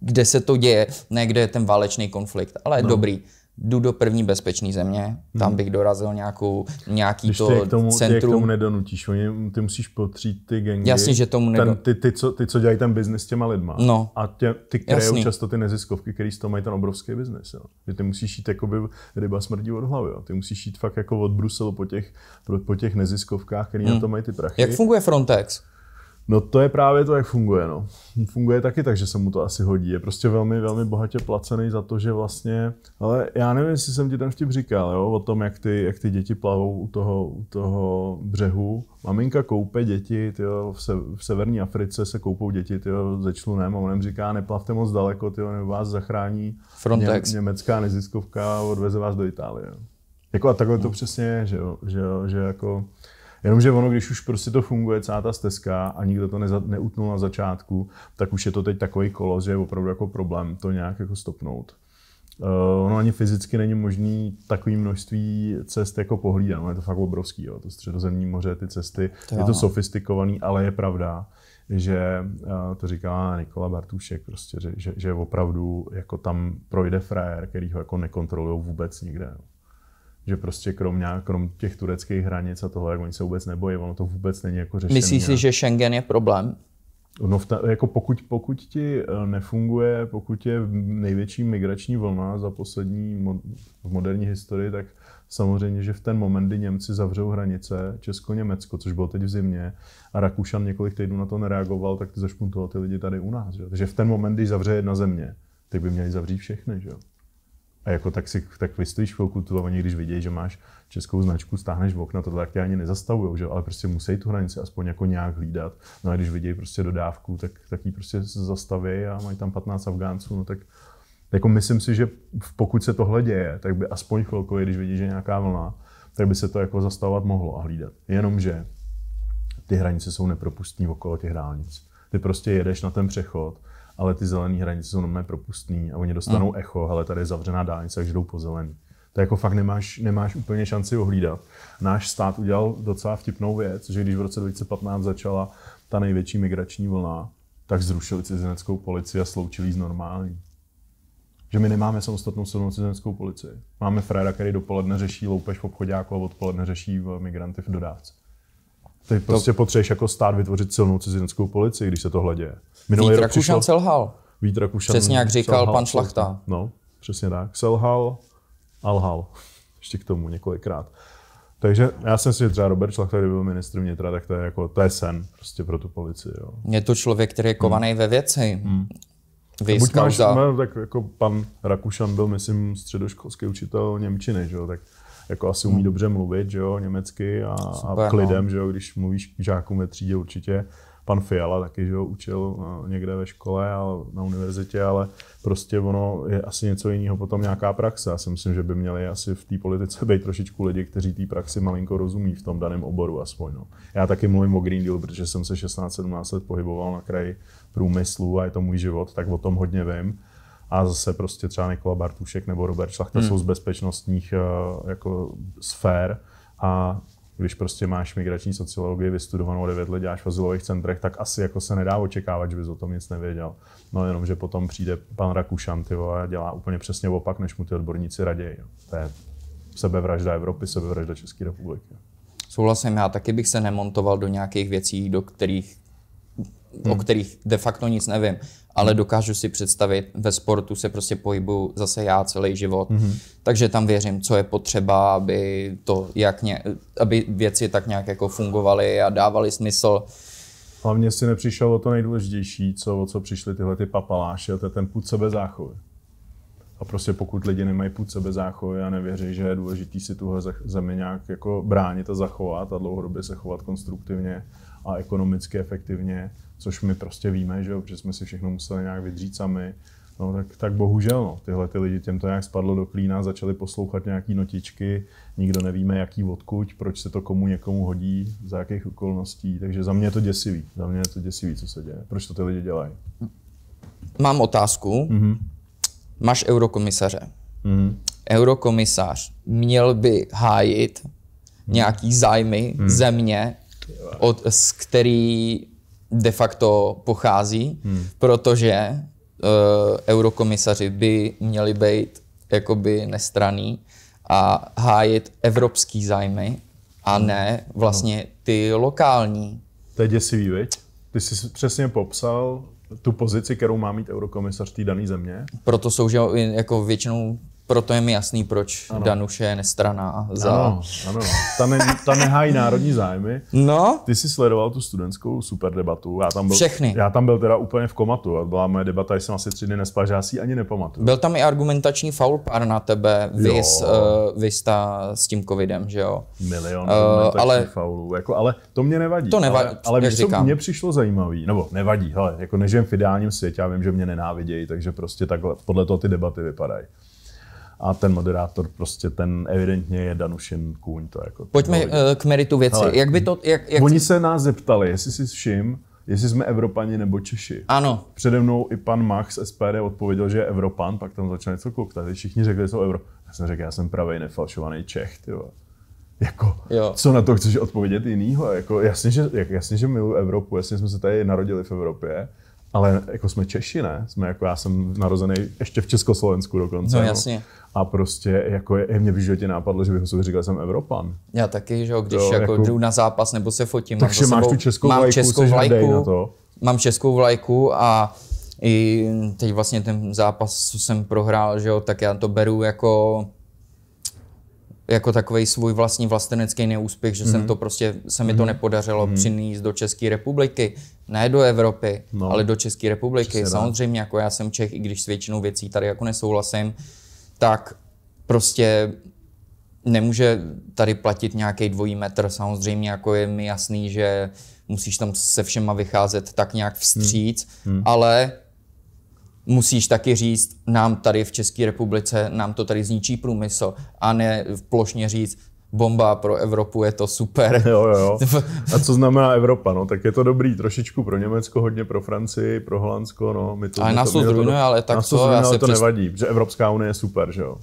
A: kde se to děje, ne kde je ten válečný konflikt, ale no. dobrý jdu do první bezpečné země, tam hmm. bych dorazil nějakou, nějaký Když to ty k tomu, centrum. Ty k tomu
B: nedonutíš, oni, ty musíš potřít ty gengy. Jasně, že tomu nedo... ten, ty, ty, co, ty, co dělají ten biznis s těma lidma. No. A tě, ty krejou často ty neziskovky, které z toho mají ten obrovský biznis. Že ty musíš jít jakoby ryba smrdí od hlavy. Jo. Ty musíš jít fakt jako od Bruselu po těch, po těch neziskovkách, které hmm. na to mají ty prachy. Jak funguje Frontex? No to je právě to, jak funguje. No. Funguje taky tak, že se mu to asi hodí. Je prostě velmi, velmi bohatě placený za to, že vlastně... Ale já nevím, jestli jsem ti ten vtip říkal, jo, o tom, jak ty, jak ty děti plavou u toho, u toho břehu. Maminka koupe děti, tyjo, v, se, v severní Africe se koupou děti tyjo, ze člunem a on říká, neplavte moc daleko, tyjo, nebo vás zachrání Frontex. Ně, německá neziskovka a odveze vás do Itálie. Jako a takhle to no. přesně je, že, jo, že, jo, že jako Jenomže ono, když už prostě to funguje, celá ta stezka a nikdo to neza, neutnul na začátku, tak už je to teď takový kolo, že je opravdu jako problém to nějak jako stopnout. Uh, ono ani fyzicky není možný takové množství cest jako pohlídat. No, je to fakt obrovský, jo. to středozemní moře, ty cesty, to je to no. sofistikovaný, ale je pravda, že eh, to říká Nikola Bartušek, prostě, že, že, že opravdu jako tam projde frajer, který ho jako nekontrolují vůbec nikde. No že prostě krom, nějak, krom těch tureckých hranic a toho, jak oni se vůbec nebojí, ono to vůbec není jako řešení. Myslíš si, že Schengen je problém? No, ta, jako pokud, pokud ti eh, nefunguje, pokud je největší migrační vlna za poslední mo, v moderní historii, tak samozřejmě, že v ten moment, kdy Němci zavřou hranice Česko-Německo, což bylo teď v zimě, a Rakušan několik týdnů na to nereagoval, tak ty zašpuntoval ty lidi tady u nás. Že? Takže v ten moment, když zavře jedna země, tak by měli zavřít všechny. Že? A jako tak, si, tak vystojíš chvilku tu a oni, když vidějí, že máš českou značku, stáhneš v okna, to tak tě ani nezastavují, že? ale prostě musí tu hranici aspoň jako nějak hlídat. No a když vidějí prostě dodávku, tak, tak ji prostě zastaví a mají tam 15 Afgánců, no tak jako myslím si, že pokud se tohle děje, tak by aspoň chvilku, když vidí, že nějaká vlna, tak by se to jako zastavovat mohlo a hlídat. Jenomže ty hranice jsou nepropustní okolo těch dálnic. Ty prostě jedeš na ten přechod ale ty zelené hranice jsou normálně propustné a oni dostanou mm. echo, ale tady je zavřená dálnice, takže jdou po zelený. To jako fakt nemáš, nemáš úplně šanci ohlídat. Náš stát udělal docela vtipnou věc, že když v roce 2015 začala ta největší migrační vlna, tak zrušili cizineckou policii a sloučili s normální. Že my nemáme samostatnou silnou cizineckou policii. Máme Freda, který dopoledne řeší loupež v obchodě a odpoledne řeší migranty v dodávce. Ty prostě to... potřebuješ jako stát vytvořit silnou cizineckou policii, když se tohle děje. Minulý rok Rakušan přišlo... selhal. Vítra Kušan Přesně jak říkal selhal, pan Šlachta. No, přesně tak. Selhal a lhal. *laughs* Ještě k tomu několikrát. Takže já jsem si třeba Robert Šlachta, kdyby byl ministr vnitra, tak to je, jako, to je sen prostě pro tu policii. Jo. Je to člověk, který je kovaný
A: hmm. ve věci. Hmm. No, buď máš, no,
B: tak jako pan Rakušan byl, myslím, středoškolský učitel Němčiny, že? tak jako asi umí hmm. dobře mluvit, že jo, německy a, Super, a k no. že jo, když mluvíš k žákům ve třídě určitě. Pan Fiala taky, že jo, učil eh, někde ve škole a na univerzitě, ale prostě ono je asi něco jiného potom nějaká praxe. Já si myslím, že by měli asi v té politice být trošičku lidi, kteří té praxi malinko rozumí v tom daném oboru aspoň. No. Já taky mluvím o Green Deal, protože jsem se 16-17 let pohyboval na kraji průmyslu a je to můj život, tak o tom hodně vím a zase prostě třeba Nikola Bartušek nebo Robert Šlachta hmm. jsou z bezpečnostních eh, jako sfér a když prostě máš migrační sociologii vystudovanou 9 let, děláš v azylových centrech, tak asi jako se nedá očekávat, že bys o tom nic nevěděl. No jenom, že potom přijde pan Rakušan tyvo, a dělá úplně přesně
A: opak, než mu ty odborníci raději. To je sebevražda Evropy, sebevražda České republiky. Souhlasím, já taky bych se nemontoval do nějakých věcí, do kterých, hmm. o kterých de facto nic nevím ale dokážu si představit, ve sportu se prostě pohybuju zase já celý život, mm-hmm. takže tam věřím, co je potřeba, aby to jak ně, aby věci tak nějak jako fungovaly a dávaly smysl.
B: Hlavně si nepřišel o to nejdůležitější, co, o co přišly tyhle ty papaláše, to je ten půd sebe záchovy. A prostě pokud lidi nemají půd sebe záchovy a nevěří, že je důležité si tuhle zemi nějak jako bránit a zachovat a dlouhodobě se chovat konstruktivně a ekonomicky efektivně, což my prostě víme, že jo, jsme si všechno museli nějak vydřít sami, No tak, tak bohužel, no. tyhle ty lidi těmto to nějak spadlo do klína, začali poslouchat nějaký notičky, nikdo nevíme jaký odkuď, proč se to komu někomu hodí, za jakých okolností, takže za mě je to děsivý, za mě je to děsivý, co se děje,
A: proč to ty lidi dělají. Mám otázku. Mm-hmm máš eurokomisaře. Mm. Eurokomisař měl by hájit mm. nějaký zájmy mm. země, od, z který de facto pochází, mm. protože uh, eurokomisaři by měli být jakoby nestraný a hájit evropský zájmy a mhm. ne vlastně mhm. ty lokální. To je děsivý, viď? Ty jsi přesně
B: popsal tu pozici, kterou má mít eurokomisař té dané země.
A: Proto jsou že jako většinou proto je mi jasný, proč ano. Danuše je nestraná. Za... Ano, ano. Ta, ne, ta nehájí národní zájmy.
B: No. Ty jsi sledoval tu studentskou superdebatu. Já tam byl, Všechny. Já tam byl teda úplně v komatu. A byla moje debata, jsem asi tři dny nespal, že já si ani nepamatuju.
A: Byl tam i argumentační faul pár na tebe, vys, uh, eh, vys ta, s tím covidem, že jo?
B: Milion uh, ale...
A: faulů. Jako, ale to mě nevadí. To nevadí, ale, ale víš, co mě
B: přišlo zajímavý, nebo nevadí, hele, jako nežijem v ideálním světě, já vím, že mě nenávidějí, takže prostě takhle, podle toho ty debaty vypadají a ten moderátor prostě ten evidentně je Danušin Kůň. To jako Pojďme eh,
A: k meritu věci. Hele, jak by to, jak, jak...
B: Oni se nás zeptali, jestli si všim, jestli jsme Evropani nebo Češi. Ano. Přede mnou i pan Max z SPD odpověděl, že je Evropan, pak tam začal něco koukat. Všichni řekli, že jsou Euro. Já jsem řekl, já jsem pravý nefalšovaný Čech, Tyvo. jako, jo. co na to chceš odpovědět jinýho? Jako, jasně, že, jak, jasně, že miluji Evropu, jasně jsme se tady narodili v Evropě, ale jako jsme Češi, ne? Jsme jako, já jsem narozený ještě v Československu dokonce. No, jako- jasně. No a prostě jako je, mě v životě nápadlo, že bych ho říkal, že jsem Evropan.
A: Já taky, že jo, když to, jako, jako, jdu na zápas nebo se fotím. Takže máš sebou, tu českou mám vlajku, českou vlajku na to. Mám českou vlajku a i teď vlastně ten zápas, co jsem prohrál, že jo, tak já to beru jako jako takový svůj vlastní vlastenecký neúspěch, že mm. jsem mhm. to prostě, se mi to mhm. nepodařilo mm. přinést do České republiky. Ne do Evropy, no. ale do České republiky. Přesně Samozřejmě, jako já jsem Čech, i když s většinou věcí tady jako nesouhlasím, tak prostě nemůže tady platit nějaký dvojí metr. Samozřejmě jako je mi jasný, že musíš tam se všema vycházet tak nějak vstříc, hmm. Hmm. ale musíš taky říct, nám tady v České republice, nám to tady zničí průmysl a ne plošně říct, bomba pro Evropu, je to super. Jo, jo.
B: *laughs* A co znamená Evropa? No, tak je to dobrý trošičku pro Německo, hodně pro Francii, pro Holandsko. No, my to, ale nás to zrujnuje, ale tak to, zrujnuje, ale to přes... nevadí, že Evropská unie je super, že jo.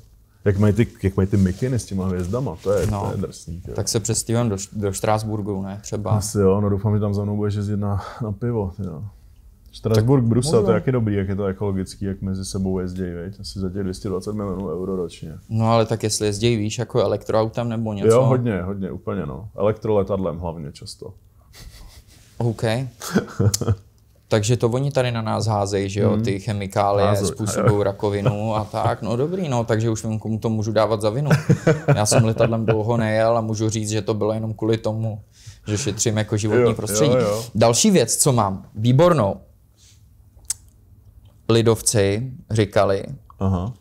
B: Jak mají ty, jak mají ty mikiny s těma hvězdama, to je, no, to je drsný. Tě. Tak se
A: přestěhujem do, do Štrásburgu, ne? Třeba. Asi jo,
B: no doufám, že tam za mnou budeš jezdit na, na pivo. Jo.
A: Strasburg, tak, Brusel, to je taky
B: dobrý, jak je to ekologický, jak mezi sebou jezdí, veď? Asi za těch 220 milionů euro ročně.
A: No ale tak jestli jezdí, víš, jako elektroautem nebo něco? Jo,
B: hodně, hodně, úplně no.
A: Elektroletadlem hlavně často. *laughs* OK. *laughs* Takže to oni tady na nás házejí, že jo, hmm. ty chemikálie Házuj. způsobují rakovinu a tak. No dobrý, no, takže už vím, komu to můžu dávat za vinu. Já jsem letadlem dlouho nejel a můžu říct, že to bylo jenom kvůli tomu, že šetřím jako životní jo, prostředí. Jo, jo. Další věc, co mám, výbornou, lidovci říkali, Aha.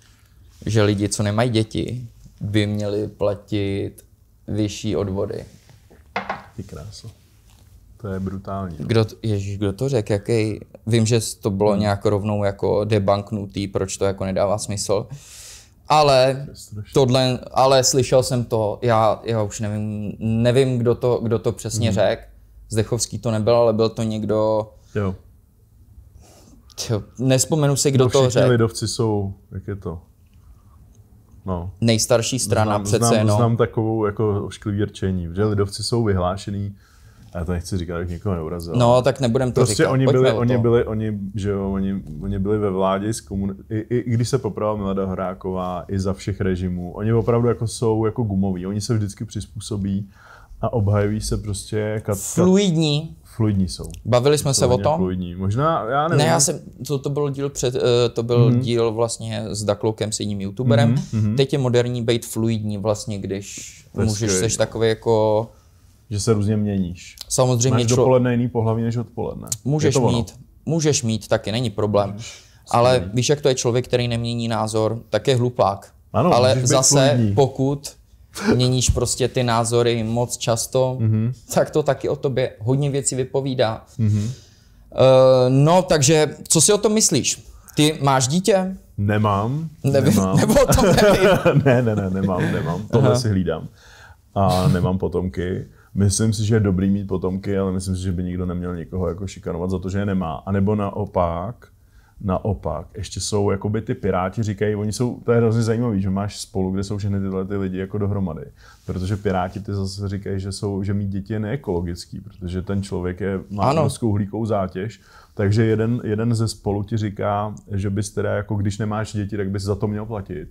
A: že lidi, co nemají děti, by měli platit vyšší odvody. Ty krásu. To je brutální. No. Kdo, to, kdo to řekl? Jaký? Vím, že to bylo hmm. nějak rovnou jako debanknutý, proč to jako nedává smysl. Ale, to tohle, ale slyšel jsem to, já, já už nevím, nevím kdo, to, kdo to přesně hmm. řekl. Zdechovský to nebyl, ale byl to někdo, jo. Tyjo, nespomenu si, kdo no, to řekl.
B: lidovci jsou, jak je to?
A: No. Nejstarší strana znám, přece znám, no. Znám
B: takovou jako ošklivý rčení, že lidovci jsou vyhlášený já to nechci říkat, jak někoho neurazil. No, tak nebudem to prostě říkat. Oni byli, oni, byli, oni, že jo, oni, oni byli ve vládě, z komun... I, i, i, když se popravila Milada hráková, i za všech režimů, oni opravdu jako jsou jako gumoví, oni se vždycky přizpůsobí a
A: obhajují se prostě... Kat, kat, fluidní fluidní jsou. Bavili jsme to se o tom? Fluidní. Možná, já nevím. Ne, já jsem, to, to byl díl před, eh, to byl mm-hmm. díl vlastně s Dakloukem, s jiným youtuberem. Mm-hmm. Teď je moderní být fluidní vlastně, když Veskej. můžeš, seš takový jako...
B: Že se různě měníš. Samozřejmě. Máš člo... dopoledne jiný pohlaví než odpoledne. Můžeš mít,
A: můžeš mít taky, není problém. Můžeš. Ale víš, jak to je člověk, který nemění názor, tak je hlupák. Ano, Ale zase, pokud měníš prostě ty názory moc často, mm-hmm. tak to taky o tobě hodně věcí vypovídá. Mm-hmm. Uh, no, takže co si o tom myslíš? Ty máš dítě? Nemám. Nevím, nemám. nebo to nevím.
B: *laughs* ne, ne, ne, nemám, nemám. Tohle Aha. si hlídám. A nemám potomky. Myslím si, že je dobrý mít potomky, ale myslím si, že by nikdo neměl někoho jako šikanovat za to, že je nemá. A nebo naopak, naopak. Ještě jsou, jakoby ty piráti říkají, oni jsou, to je hrozně zajímavé, že máš spolu, kde jsou všechny tyhle ty lidi jako dohromady. Protože piráti ty zase říkají, že, jsou, že mít děti je neekologický, protože ten člověk je, má obrovskou uhlíkovou zátěž. Takže jeden, jeden ze spolu ti říká, že bys teda, jako když nemáš děti, tak bys za to měl platit.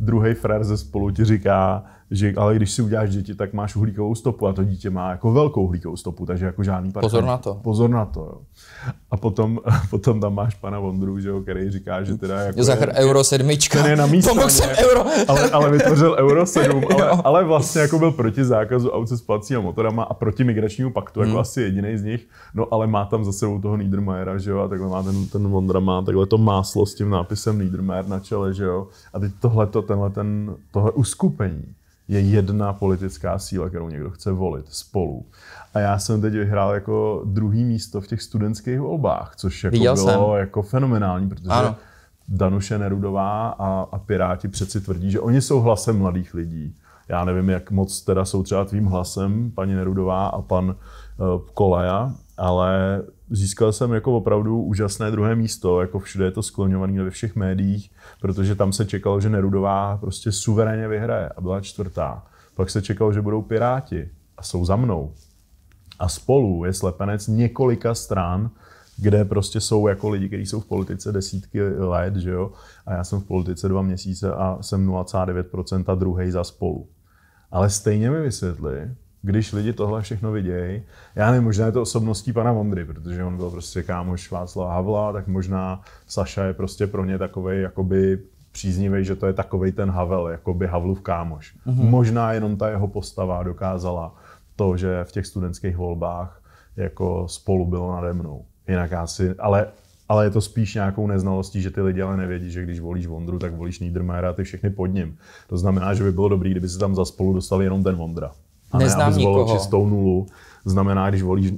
B: Druhý frér ze spolu ti říká, že ale když si uděláš děti, tak máš uhlíkovou stopu a to dítě má jako velkou uhlíkovou stopu, takže jako žádný parkán. Pozor na to. Pozor na to, jo. A potom, *laughs* potom tam máš pana Vondru, že jo, který říká, že teda jako... Zachr,
A: euro sedmička. Ten je na místě. Pomohl jsem euro. Ale, ale vytvořil euro 7, *laughs* ale,
B: ale, vlastně jako byl proti zákazu aut se spalacíma motorama a proti migračnímu paktu, jako hmm. asi jediný z nich. No ale má tam za sebou toho Niedermayera, že jo, a takhle má ten, ten Vondra má takhle to máslo s tím nápisem Niedermayer na čele, že jo. A teď tohle, tenhle, ten, tohle uskupení je jedna politická síla, kterou někdo chce volit spolu. A já jsem teď vyhrál jako druhý místo v těch studentských volbách, což jako bylo jsem. jako fenomenální, protože ano. Danuše Nerudová a, a Piráti přeci tvrdí, že oni jsou hlasem mladých lidí. Já nevím, jak moc teda jsou třeba tvým hlasem, paní Nerudová a pan uh, Kolaja, ale získal jsem jako opravdu úžasné druhé místo, jako všude je to skloňované ve všech médiích protože tam se čekalo, že Nerudová prostě suverénně vyhraje a byla čtvrtá. Pak se čekalo, že budou Piráti a jsou za mnou. A spolu je slepenec několika stran, kde prostě jsou jako lidi, kteří jsou v politice desítky let, že jo? A já jsem v politice dva měsíce a jsem 0,9% druhý za spolu. Ale stejně mi vysvětli, když lidi tohle všechno vidějí, já nevím, možná je to osobností pana Vondry, protože on byl prostě kámoš Václava Havla, tak možná Saša je prostě pro ně takovej jakoby příznivý, že to je takový ten Havel, jakoby Havlův kámoš. Mm-hmm. Možná jenom ta jeho postava dokázala to, že v těch studentských volbách jako spolu bylo nade mnou. Jinak asi, ale ale je to spíš nějakou neznalostí, že ty lidi ale nevědí, že když volíš Vondru, tak volíš Niedermayera a ty všechny pod ním. To znamená, že by bylo dobré, kdyby se tam za spolu dostali jenom ten Vondra.
A: A Neznám ne, aby zvolil nikoho. čistou
B: nulu. Znamená, když volíš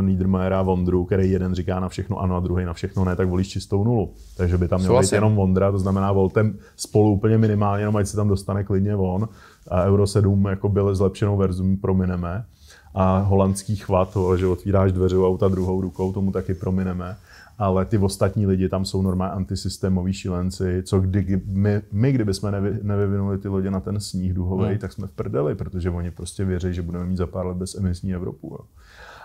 B: Niedermayera Vondru, který jeden říká na všechno ano a druhý na všechno ne, tak volíš čistou nulu. Takže by tam měl být jenom Vondra, to znamená volte spolu úplně minimálně, jenom ať se tam dostane klidně von. A Euro 7 jako byl zlepšenou verzi promineme. A holandský chvat, že otvíráš dveře auta druhou rukou, tomu taky promineme ale ty ostatní lidi tam jsou normálně antisystémoví šílenci, co kdy, my, my kdyby jsme nevy, nevyvinuli ty lodě na ten sníh duhovej, hmm. tak jsme v prdeli, protože oni prostě věří, že budeme mít za pár let bezemisní Evropu. Jo.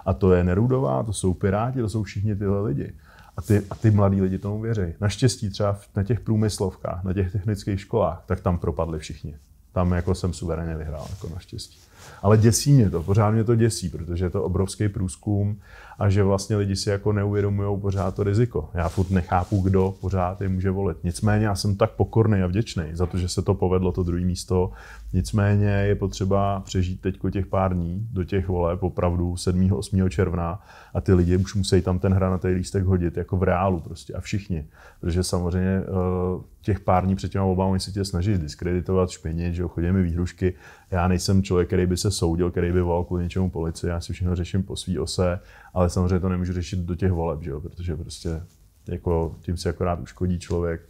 B: A to je Nerudová, to jsou Piráti, to jsou všichni tyhle lidi. A ty, a ty mladí lidi tomu věří. Naštěstí třeba na těch průmyslovkách, na těch technických školách, tak tam propadli všichni. Tam jako jsem suverénně vyhrál, jako naštěstí. Ale děsí mě to, pořád mě to děsí, protože je to obrovský průzkum a že vlastně lidi si jako neuvědomují pořád to riziko. Já furt nechápu, kdo pořád je může volit. Nicméně já jsem tak pokorný a vděčný za to, že se to povedlo, to druhé místo. Nicméně je potřeba přežít teď těch pár dní do těch voleb, opravdu 7. 8. června a ty lidi už musí tam ten hranatý lístek hodit jako v reálu prostě a všichni. Protože samozřejmě eh, těch pár dní před těma volbami si tě snaží diskreditovat, špinit, že jo, chodí mi výhrušky. Já nejsem člověk, který by se soudil, který by volal kvůli něčemu policii, já si všechno řeším po svý ose ale samozřejmě to nemůžu řešit do těch voleb, že jo? protože prostě jako, tím si akorát uškodí člověk.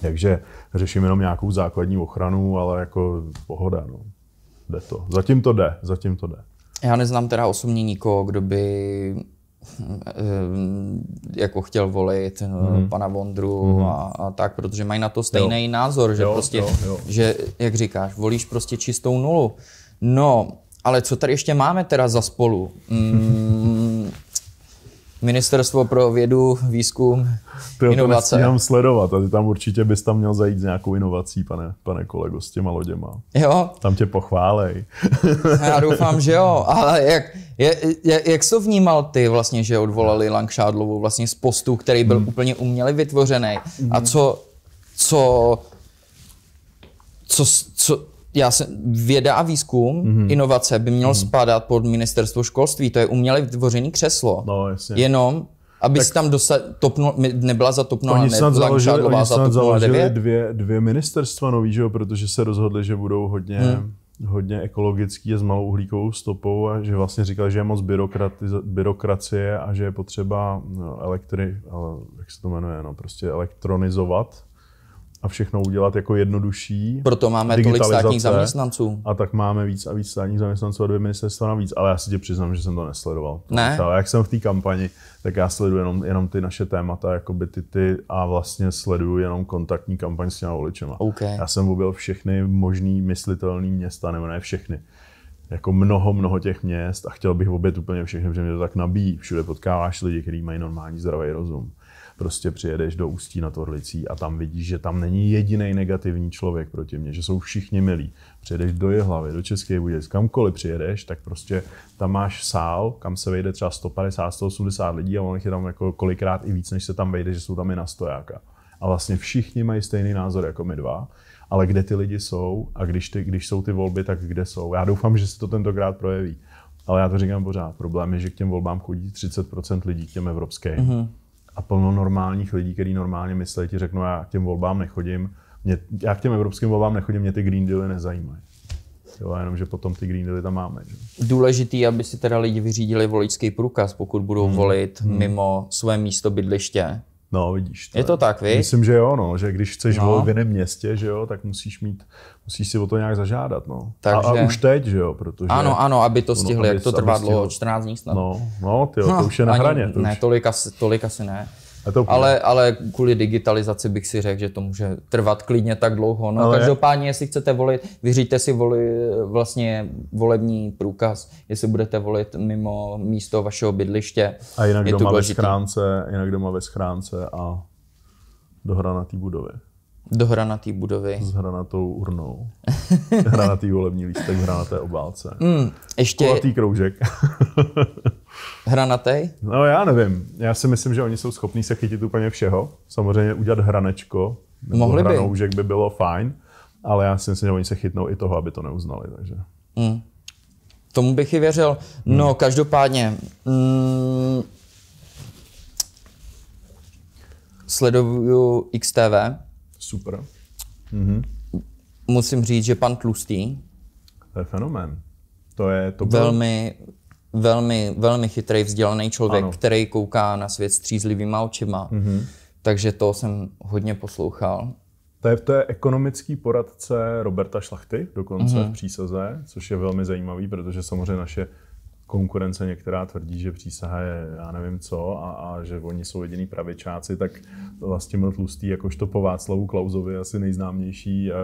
B: Takže řeším jenom nějakou základní ochranu, ale jako pohoda, no. Jde to. Zatím to jde, zatím to jde.
A: Já neznám teda osobně nikoho, kdo by eh, jako chtěl volit hmm. pana Vondru hmm. a, a tak, protože mají na to stejný jo. názor, že jo, prostě, jo, jo. že jak říkáš, volíš prostě čistou nulu. No, ale co tady ještě máme teda za spolu? Mm, Ministerstvo pro vědu, výzkum, Ty inovace. To
B: sledovat, a ty tam určitě bys tam měl zajít s nějakou inovací,
A: pane, pane kolego, s těma loděma. Jo.
B: Tam tě pochválej.
A: Já doufám, že jo, ale jak, je, je, jak to vnímal ty vlastně, že odvolali Langšádlovou vlastně z postu, který byl hmm. úplně uměle vytvořený hmm. a co, co, co, co, já se, věda a výzkum, mm-hmm. inovace by měl mm-hmm. spadat pod ministerstvo školství. To je uměle vytvořený křeslo. No, jasně. Jenom, aby tak, tam dosa- topno, nebyla za TOP 09. Oni snad založili, oni snad za založili 9.
B: dvě, dvě ministerstva nový, že jo, protože se rozhodli, že budou hodně... Hmm hodně ekologický a s malou uhlíkovou stopou a že vlastně říkali, že je moc byrokracie a že je potřeba no, elektry, ale jak se to jmenuje, no, prostě elektronizovat a všechno udělat jako jednodušší. Proto máme tolik státních zaměstnanců. A tak máme víc a víc státních zaměstnanců a dvě ministerstva navíc. Ale já si tě přiznám, že jsem to nesledoval. Ne. Ale jak jsem v té kampani, tak já sleduju jenom, jenom ty naše témata, jako by ty, ty a vlastně sleduju jenom kontaktní kampaň s těma voličema. Okay. Já jsem objel všechny možný myslitelné města, nebo ne všechny jako mnoho, mnoho těch měst a chtěl bych obět úplně všechny, protože mě to tak nabíjí. Všude potkáváš lidi, kteří mají normální zdravý rozum prostě přijedeš do Ústí na Torlicí a tam vidíš, že tam není jediný negativní člověk proti mně, že jsou všichni milí. Přijedeš do Jehlavy, do České Budějovic, kamkoliv přijedeš, tak prostě tam máš sál, kam se vejde třeba 150, 180 lidí a on je tam jako kolikrát i víc, než se tam vejde, že jsou tam i na stojáka. A vlastně všichni mají stejný názor jako my dva ale kde ty lidi jsou a když, ty, když jsou ty volby, tak kde jsou. Já doufám, že se to tentokrát projeví. Ale já to říkám pořád. Problém je, že k těm volbám chodí 30% lidí, k těm evropským. Uh-huh a plno normálních lidí, kteří normálně myslí, ti řeknou, já k těm volbám nechodím, mě, já k těm evropským volbám nechodím, mě ty Green Dealy nezajímají. Jo, jenom, že potom ty Green Dealy tam máme.
A: Že? Důležitý, aby si teda lidi vyřídili voličský průkaz, pokud budou hmm. volit hmm. mimo své místo bydliště. No, vidíš. To je to tak, víš? Myslím,
B: že jo, no, že když chceš no. volit v jiném městě, že jo, tak musíš mít, musíš si o to nějak zažádat, no. Takže... A, a, už teď, že jo, protože... Ano, ano, aby to stihli, no, jak to trvá dlouho, 14
A: dní snad. No, no, tyjo, no, to už je na hraně. To už... ne, tolika, tolika tolik ne ale, ale kvůli digitalizaci bych si řekl, že to může trvat klidně tak dlouho. No, ale... Každopádně, jestli chcete volit, vyříte si voli, vlastně volební průkaz, jestli budete volit mimo místo vašeho bydliště. A jinak je doma ve schránce, jinak doma ve schránce a do hranatý budovy. Do hranatý budovy. S
B: hranatou urnou. Hranatý volební lístek v hranaté obálce. *laughs* Mm, ještě... Kulatý kroužek. *laughs* hranatej? No já nevím. Já si myslím, že oni jsou schopní se chytit úplně všeho. Samozřejmě udělat hranečko. Mohli hranoužek by. by bylo fajn. Ale já si myslím, že oni se chytnou i toho, aby to neuznali. Takže. Mm.
A: Tomu bych i věřil. No, mm. každopádně. Mm, sleduju XTV. Super. Mm-hmm. Musím říct, že pan Tlustý. To je fenomén. To je to byl... Velmi velmi, velmi chytrý, vzdělaný člověk, ano. který kouká na svět střízlivýma očima. Mm-hmm. Takže to jsem hodně poslouchal.
B: To je, v té ekonomický poradce Roberta Šlachty, dokonce mm-hmm. v přísaze, což je velmi zajímavý, protože samozřejmě naše konkurence některá tvrdí, že přísaha je já nevím co a, a že oni jsou jediný pravičáci, tak vlastně byl tlustý, jakožto po Václavu Klauzovi asi nejznámější eh,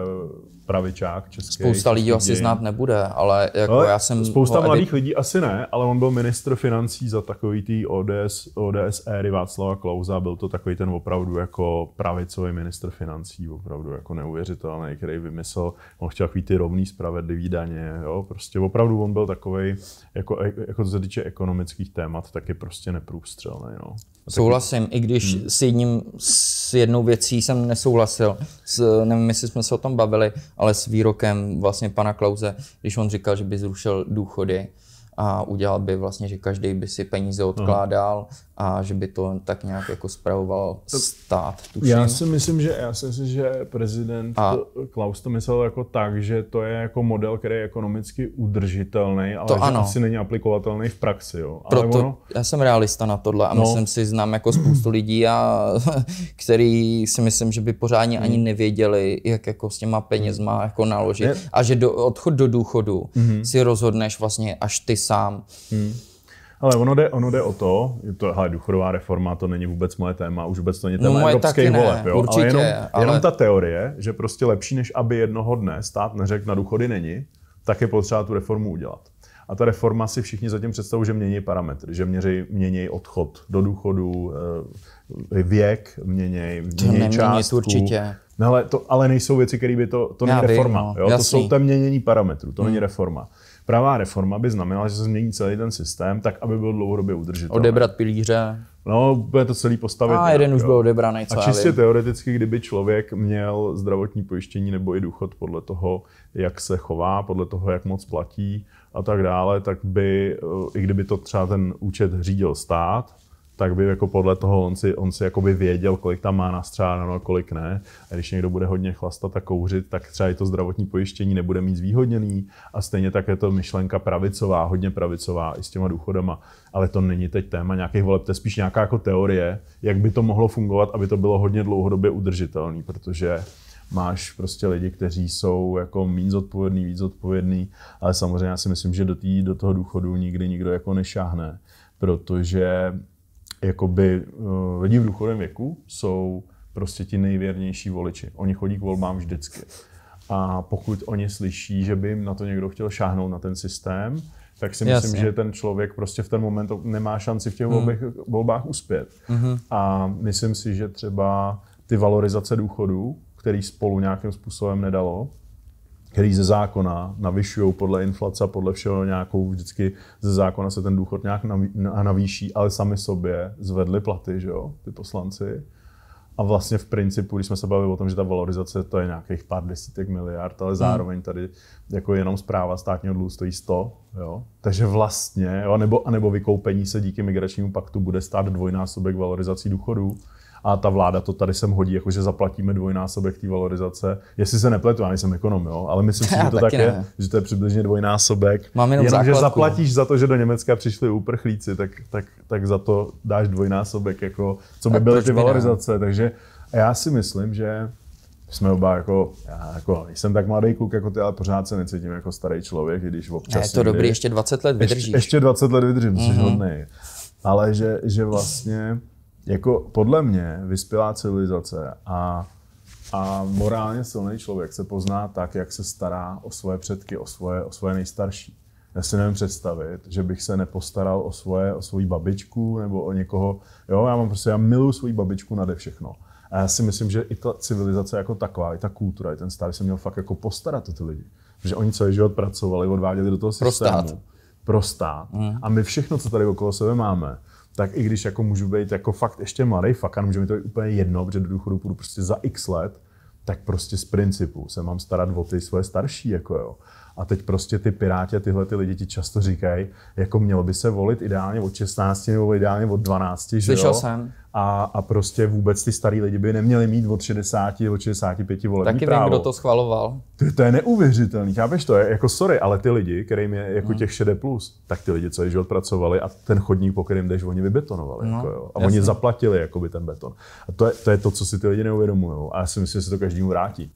A: pravičák český. Spousta lidí asi znát nebude, ale jako ale já jsem... Spousta mladých edit...
B: lidí asi ne, ale on byl ministr financí za takový tý ODS, ODS éry Václava Klauza, byl to takový ten opravdu jako pravicový ministr financí, opravdu jako neuvěřitelný, který vymyslel, on chtěl takový ty rovný spravedlivý daně, jo, prostě opravdu on byl takový jako e- jako se týče ekonomických témat, tak je prostě neprůstřelný. No. Souhlasím,
A: taky... i když hmm. s, jedním, s jednou věcí jsem nesouhlasil, s, nevím, jestli jsme se o tom bavili, ale s výrokem vlastně pana Klauze, když on říkal, že by zrušil důchody, a udělal by vlastně, že každý by si peníze odkládal a že by to tak nějak jako spravoval stát. Tuším. Já si
B: myslím, že já si myslím, že prezident a Klaus to myslel jako tak, že to je jako model, který je ekonomicky udržitelný, ale to že ano. asi
A: není aplikovatelný v praxi. Jo. Ale Proto ono... já jsem realista na tohle a no. myslím si, znám jako spoustu lidí, a, *laughs* který si myslím, že by pořádně hmm. ani nevěděli, jak jako s těma penězma jako naložit. Je... A že do, odchod do důchodu hmm. si rozhodneš vlastně až ty sám.
B: Hmm ale ono jde, ono jde o to, je to, hele, důchodová reforma, to není vůbec moje téma, už vůbec to není téma no, evropských voleb, jo? Určitě, ale, jenom, ale jenom ta teorie, že prostě lepší, než aby jednoho dne stát neřekl na důchody není, tak je potřeba tu reformu udělat. A ta reforma si všichni zatím představují, že mění parametry, že měří, mění odchod do důchodu, eh, věk, mění, mění částku. určitě. No ale, to, ale nejsou věci, které by to, to není reforma. No, jo? To jsou tam měnění parametrů, to hmm. není reforma pravá reforma by znamenala, že se změní celý ten systém, tak aby byl dlouhodobě udržitelný. Odebrat pilíře. No, bude to celý postavit. A jeden už byl odebraný, co A čistě teoreticky, kdyby člověk měl zdravotní pojištění nebo i důchod podle toho, jak se chová, podle toho, jak moc platí a tak dále, tak by, eh, i kdyby to třeba ten účet řídil stát, tak by jako podle toho on si, on si jakoby věděl, kolik tam má nastřádáno a kolik ne. A když někdo bude hodně chlastat a kouřit, tak třeba i to zdravotní pojištění nebude mít zvýhodněný. A stejně tak je to myšlenka pravicová, hodně pravicová i s těma důchodama. Ale to není teď téma nějakých voleb, to je spíš nějaká jako teorie, jak by to mohlo fungovat, aby to bylo hodně dlouhodobě udržitelné, protože máš prostě lidi, kteří jsou jako méně zodpovědný, víc zodpovědný, ale samozřejmě já si myslím, že do, tý, do toho důchodu nikdy nikdo jako nešáhne, protože jakoby uh, lidi v důchodovém věku jsou prostě ti nejvěrnější voliči. Oni chodí k volbám vždycky. A pokud oni slyší, že by jim na to někdo chtěl šáhnout na ten systém, tak si myslím, Jasně. že ten člověk prostě v ten moment nemá šanci v těch hmm. volbách, mm. volbách uspět. Mm-hmm. A myslím si, že třeba ty valorizace důchodů, který spolu nějakým způsobem nedalo, který ze zákona navyšují podle inflace podle všeho nějakou, vždycky ze zákona se ten důchod nějak navýší, ale sami sobě zvedli platy, že jo, ty poslanci. A vlastně v principu, když jsme se bavili o tom, že ta valorizace to je nějakých pár desítek miliard, ale hmm. zároveň tady jako jenom zpráva státního dluhu stojí 100, jo? takže vlastně, jo, nebo, anebo vykoupení se díky migračnímu paktu bude stát dvojnásobek valorizací důchodů a ta vláda to tady sem hodí, jakože zaplatíme dvojnásobek té valorizace. Jestli se nepletu, já nejsem ekonom, jo, ale myslím si, *laughs* že to tak je, že to je přibližně dvojnásobek. Mám jenom, jenom že zaplatíš za to, že do Německa přišli úprchlíci, tak, tak, tak za to dáš dvojnásobek, jako, co by byly ty valorizace. Ne? Takže já si myslím, že jsme oba jako, já jako jsem tak mladý kluk jako ty, ale pořád se necítím jako starý člověk, když občas... Ne, je to dobrý, ještě 20 let vydržíš. Ještě, ještě 20 let vydržím, mm-hmm. jsi hodnej. Ale že, že vlastně jako podle mě vyspělá civilizace a, a morálně silný člověk se pozná tak, jak se stará o svoje předky, o svoje, o svoje nejstarší. Já si nevím představit, že bych se nepostaral o svoje, o svoji babičku nebo o někoho. Jo, já mám prostě, já miluji svoji babičku nade všechno. A já si myslím, že i ta civilizace jako taková, i ta kultura, i ten stát se měl fakt jako postarat o ty lidi. že oni celý život pracovali, odváděli do toho systému. Prostát. Prostát. Mm. A my všechno, co tady okolo sebe máme, tak i když jako můžu být jako fakt ještě mladý a může mi to být úplně jedno, protože do důchodu půjdu prostě za x let, tak prostě z principu se mám starat o ty svoje starší, jako jo. A teď prostě ty piráti a tyhle ty lidi ti často říkají, jako mělo by se volit ideálně od 16 nebo ideálně od 12, že jo? jsem. A, a prostě vůbec ty starý lidi by neměli mít od 60, od 65 volební Taky právo. Taky kdo to
A: schvaloval.
B: To, to je neuvěřitelný, chápeš to? Je, jako sorry, ale ty lidi, kterým je jako hmm. těch 60 plus, tak ty lidi co již pracovali a ten chodník, po kterým jdeš, oni vybetonovali. No, jako jo. A jasný. oni zaplatili jakoby ten beton. A to je, to je to, co si ty lidi neuvědomují. A já si myslím, že se to každému vrátí.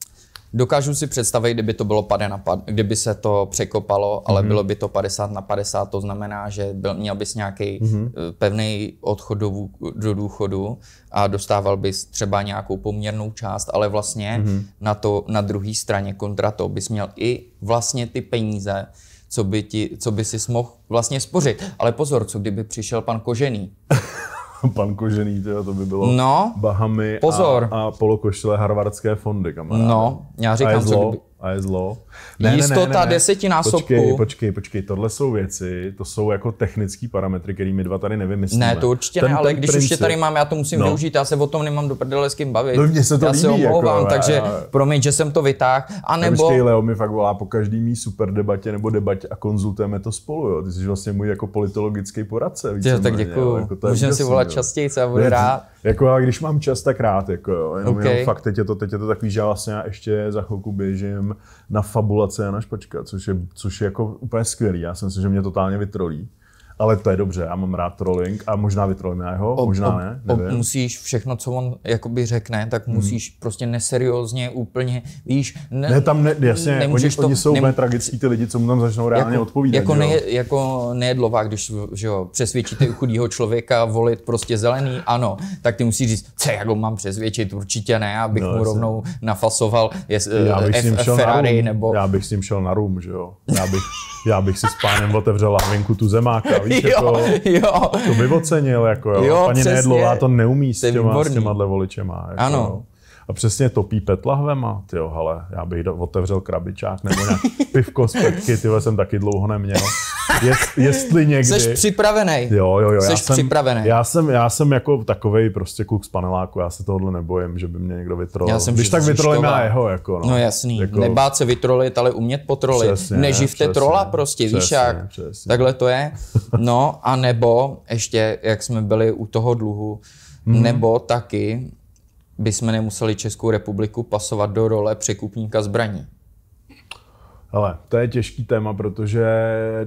A: Dokážu si představit, kdyby to bylo pade na pad, kdyby se to překopalo, ale mm-hmm. bylo by to 50 na 50, to znamená, že byl, měl bys nějaký mm-hmm. pevný odchod do, do důchodu a dostával bys třeba nějakou poměrnou část, ale vlastně mm-hmm. na to na druhé straně kontra to bys měl i vlastně ty peníze, co by, ti, co by si mohl vlastně spořit. Ale pozor, co kdyby přišel pan Kožený? *laughs*
B: pan Kožený, tě, to by bylo no, Bahamy pozor.
A: A, a polokošile
B: harvardské fondy, kamaráde. No, já říkám, co kdyby a je zlo. Ne, Jistota ne, ne, ne, desetinásobku. Počkej, počkej, počkej, tohle jsou věci, to jsou jako technické parametry, které my dva tady nevymyslíme. Ne, to určitě ten, ne, ale když princip... už je tady mám, já to musím no. využít,
A: já se o tom nemám do prdele s kým bavit. No, se to já líbí, se jako, omlouvám, jako, takže já... promiň, že jsem to vytáhl. A nebo... Počkej, Leo
B: mi fakt volá po každý mý super debatě nebo debatě a konzultujeme to spolu, jo. Ty jsi vlastně můj jako politologický poradce. Více, tak děkuju. Jako, Můžeme si volat častěji, já budu rád. Jako já, když mám čas, tak rád, jako jo. Jenom, okay. jenom fakt teď je, to, teď je to takový, že já vlastně já ještě za chvilku běžím na fabulace Jana Špačka, což je, což je jako úplně skvělý. Já si že mě totálně vytrolí ale to je dobře, já mám rád trolling a možná já jeho, ob, možná ob, ne, nevím. Ob, musíš
A: všechno, co on jakoby řekne, tak hmm. musíš hmm. prostě neseriózně úplně, víš, ne, ne tam ne, jasně, nemůžeš oni, to, oni jsou úplně
B: tragický ty lidi, co mu tam začnou jako- reálně jako, odpovídat. Jako, ne,
A: jako nejedlová, když že jo, přesvědčíte chudého člověka volit prostě zelený, ano, tak ty musíš říct, co ho mám přesvědčit, určitě ne, abych no, mu jasně. rovnou nafasoval je, já bych eh, F, Ferrari
B: na nebo... Já bych s ním šel na rum, že jo, já bych... *laughs* já bych si s pánem otevřel lahvinku tu zemáka, víš, *laughs* jo, jako, jo. to by ocenil, jako jo, jo paní Nejedlová to neumí s těma, s těma voličema. Jako, ano. A přesně topí pet lahvema, tyjo, hele, já bych otevřel krabičák nebo nějak pivko z petky, tyjo, jsem taky dlouho neměl. Jest, jestli někdy... Jsi
A: připravený. Jo, jo, jo. Jsi já jsem, připravený. Já
B: jsem, já jsem jako takový prostě kluk z paneláku, já se tohle nebojím, že by mě někdo vytrolil. Já jsem Když tak vytrolím já jeho, jako no. no jasný, jako... nebát
A: se vytrolit, ale umět potrolit. Přesně, Neživte přesně, trola prostě, přesně, víš jak. Přesně. Takhle to je. No a nebo ještě, jak jsme byli u toho dluhu, mm. nebo taky by jsme nemuseli Českou republiku pasovat do role překupníka zbraní?
B: Ale to je těžký téma, protože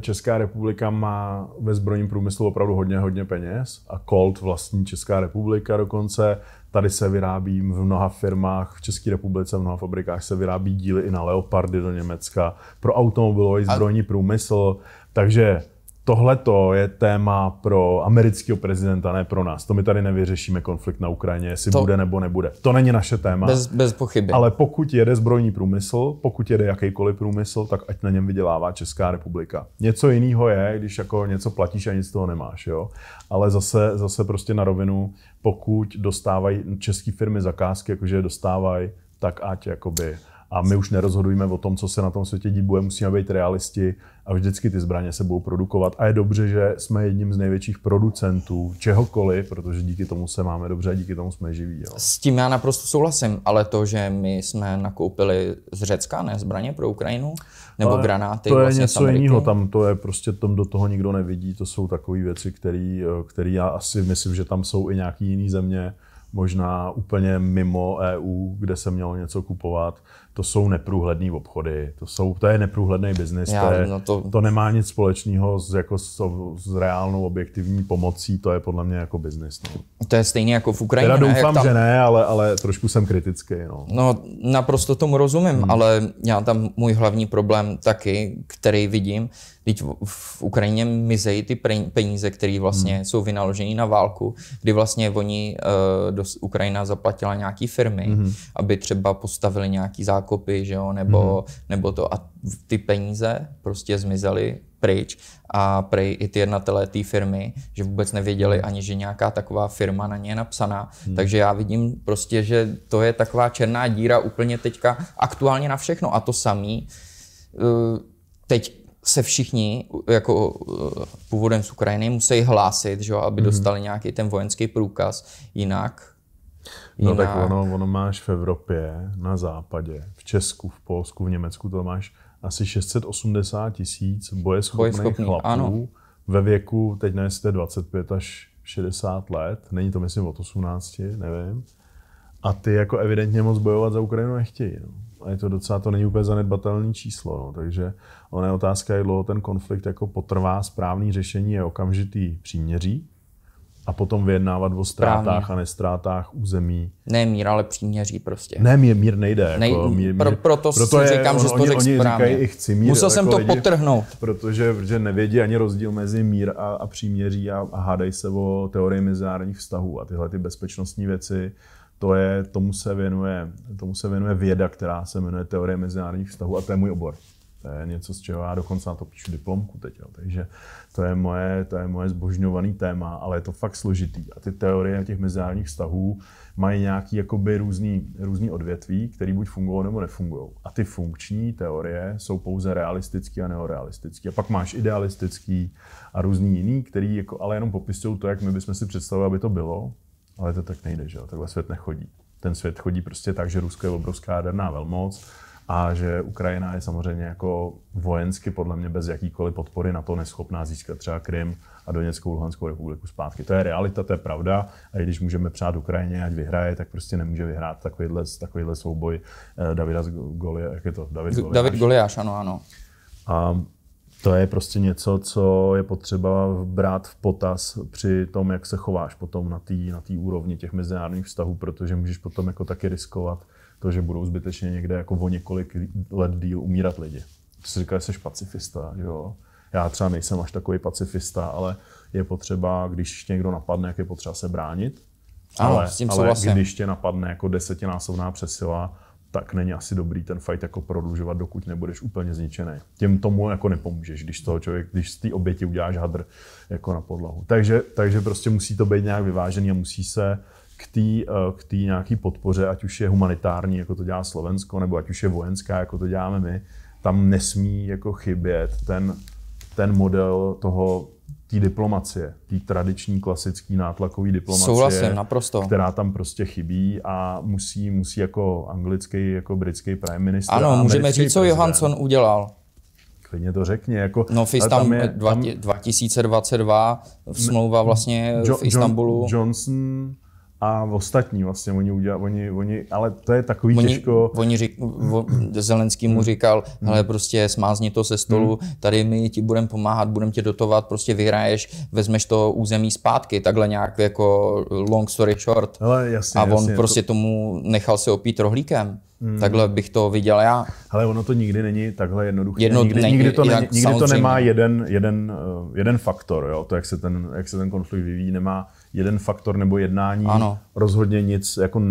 B: Česká republika má ve zbrojním průmyslu opravdu hodně, hodně peněz a Colt vlastní Česká republika dokonce. Tady se vyrábí v mnoha firmách, v České republice, v mnoha fabrikách se vyrábí díly i na Leopardy do Německa, pro automobilový zbrojní průmysl. Takže tohle je téma pro amerického prezidenta, ne pro nás. To my tady nevyřešíme konflikt na Ukrajině, jestli to... bude nebo nebude. To není naše téma. Bez, bez pochyby. Ale pokud jede zbrojní průmysl, pokud jede jakýkoliv průmysl, tak ať na něm vydělává Česká republika. Něco jiného je, když jako něco platíš a nic z toho nemáš. Jo? Ale zase, zase prostě na rovinu, pokud dostávají české firmy zakázky, jakože dostávají, tak ať jakoby a my už nerozhodujeme o tom, co se na tom světě bude, musíme být realisti a vždycky ty zbraně se budou produkovat. A je dobře, že jsme jedním z největších producentů čehokoliv, protože díky tomu se máme dobře a díky
A: tomu jsme živí. Jo. S tím já naprosto souhlasím, ale to, že my jsme nakoupili z Řecka, ne zbraně pro Ukrajinu, nebo ale granáty. To je vlastně něco jiného,
B: tam to je prostě tom do toho nikdo nevidí, to jsou takové věci, které eh, já asi myslím, že tam jsou i nějaké jiné země, možná úplně mimo EU, kde se mělo něco kupovat. To jsou neprůhledné obchody, to, jsou, to je neprůhledný biznis, to, je, no to... to nemá nic společného s, jako s, s reálnou objektivní pomocí, to je podle mě jako biznis. No.
A: To je stejně jako v Ukrajině. Teda doufám, tam... že ne, ale, ale trošku jsem kritický. No, no naprosto tomu rozumím, hmm. ale já tam můj hlavní problém taky, který vidím, Teď v Ukrajině mizejí ty peníze, které vlastně hmm. jsou vynaloženy na válku, kdy vlastně oni uh, dos, Ukrajina zaplatila nějaký firmy, mm-hmm. aby třeba postavili nějaký zákopy, že jo, nebo, mm-hmm. nebo to. A ty peníze prostě zmizely pryč a prej i ty jednatelé té firmy, že vůbec nevěděli mhm. ani, že nějaká taková firma na ně je napsaná. Hmm. Takže já vidím prostě, že to je taková černá díra úplně teďka aktuálně na všechno a to samý. Eh, teď se všichni jako eh, původem z Ukrajiny musí hlásit, že jo, aby mhm. dostali nějaký ten vojenský průkaz, jinak No jinak... tak
B: ono, ono máš v Evropě, na západě, v Česku, v Polsku, v Německu to máš asi 680 tisíc bojeschopných Bojeschopný, chlapů ano. ve věku, teď nejste 25 až 60 let, není to myslím od 18, nevím. A ty jako evidentně moc bojovat za Ukrajinu nechtějí. No a je to docela, to není úplně zanedbatelné číslo, no. takže ona je otázka, jak dlouho ten konflikt jako potrvá, správný řešení je okamžitý příměří a potom vyjednávat o ztrátách Právně. a nestrátách území. Ne mír,
A: ale příměří
B: prostě. Ne, mír, mír nejde. Jako Nej, jako, mír, mír, pro, proto, proto je, říkám, on, že to řekl oni správně. Říkají, i chci mír, Musel jako jsem to lidi, potrhnout. Protože, protože nevědí ani rozdíl mezi mír a, a příměří a, a hádají se o teorii mezinárodních vztahů a tyhle ty bezpečnostní věci to je, tomu se věnuje, tomu se věnuje věda, která se jmenuje teorie mezinárodních vztahů a to je můj obor. To je něco, z čeho já dokonce na to píšu diplomku teď. Jo. Takže to je, moje, to je moje zbožňovaný téma, ale je to fakt složitý. A ty teorie těch mezinárodních vztahů mají nějaký jakoby různý, různý odvětví, které buď fungují nebo nefungují. A ty funkční teorie jsou pouze realistický a neorealistický. A pak máš idealistický a různý jiný, který jako, ale jenom popisují to, jak my bychom si představovali, aby to bylo. Ale to tak nejde, že jo? Takhle svět nechodí. Ten svět chodí prostě tak, že Rusko je obrovská jaderná velmoc a že Ukrajina je samozřejmě jako vojensky podle mě bez jakýkoliv podpory na to neschopná získat třeba Krym a Doněckou Luhanskou republiku zpátky. To je realita, to je pravda. A i když můžeme přát Ukrajině, ať vyhraje, tak prostě nemůže vyhrát takovýhle, takovýhle souboj eh, Davida z Goli, jak je to? David David Goliáš, ano, ano. A to je prostě něco, co je potřeba brát v potaz při tom, jak se chováš potom na té na úrovni těch mezinárodních vztahů, protože můžeš potom jako taky riskovat to, že budou zbytečně někde jako o několik let díl umírat lidi. Ty jsi říkal, že jsi pacifista, jo? Já třeba nejsem až takový pacifista, ale je potřeba, když někdo napadne, jak je potřeba se bránit. Ano, ale, s tím ale když tě napadne jako desetinásobná přesila, tak není asi dobrý ten fight jako prodlužovat, dokud nebudeš úplně zničený. Těm tomu jako nepomůžeš, když toho člověk, když z té oběti uděláš hadr jako na podlahu. Takže, takže prostě musí to být nějak vyvážený a musí se k té eh, k tý nějaký podpoře, ať už je humanitární, jako to dělá Slovensko, nebo ať už je vojenská, jako to děláme my, tam nesmí jako chybět ten, ten model toho té diplomacie, té tradiční klasické nátlakové diplomacie, Souhlasím, naprosto. která tam prostě chybí a musí, musí jako anglický, jako britský prime minister. Ano, můžeme říct, co
A: Johansson udělal. Klidně to řekně. Jako, no v Istam- tam je, tam, 2022 smlouva vlastně jo- v Istanbulu. John, Johnson, a ostatní vlastně, oni udělali, oni, oni, ale to je takový oni, těžko... Oni řík, o, Zelenský mu hmm. říkal, hmm. hele prostě smázni to se stolu, hmm. tady my ti budeme pomáhat, budeme tě dotovat, prostě vyhraješ, vezmeš to území zpátky, takhle nějak jako long story short. Hele, jasně, a on jasně, prostě to... tomu nechal se opít rohlíkem. Hmm. Takhle bych to viděl já. Ale ono to nikdy není takhle jednoduché. Jedno, nikdy, ne, nikdy, to, ne, nikdy to nemá
B: jeden, jeden,
A: eh, jeden
B: faktor. Jo? To, jak se, ten, jak se ten konflikt vyvíjí, nemá jeden faktor nebo jednání. Ano. Rozhodně nic jako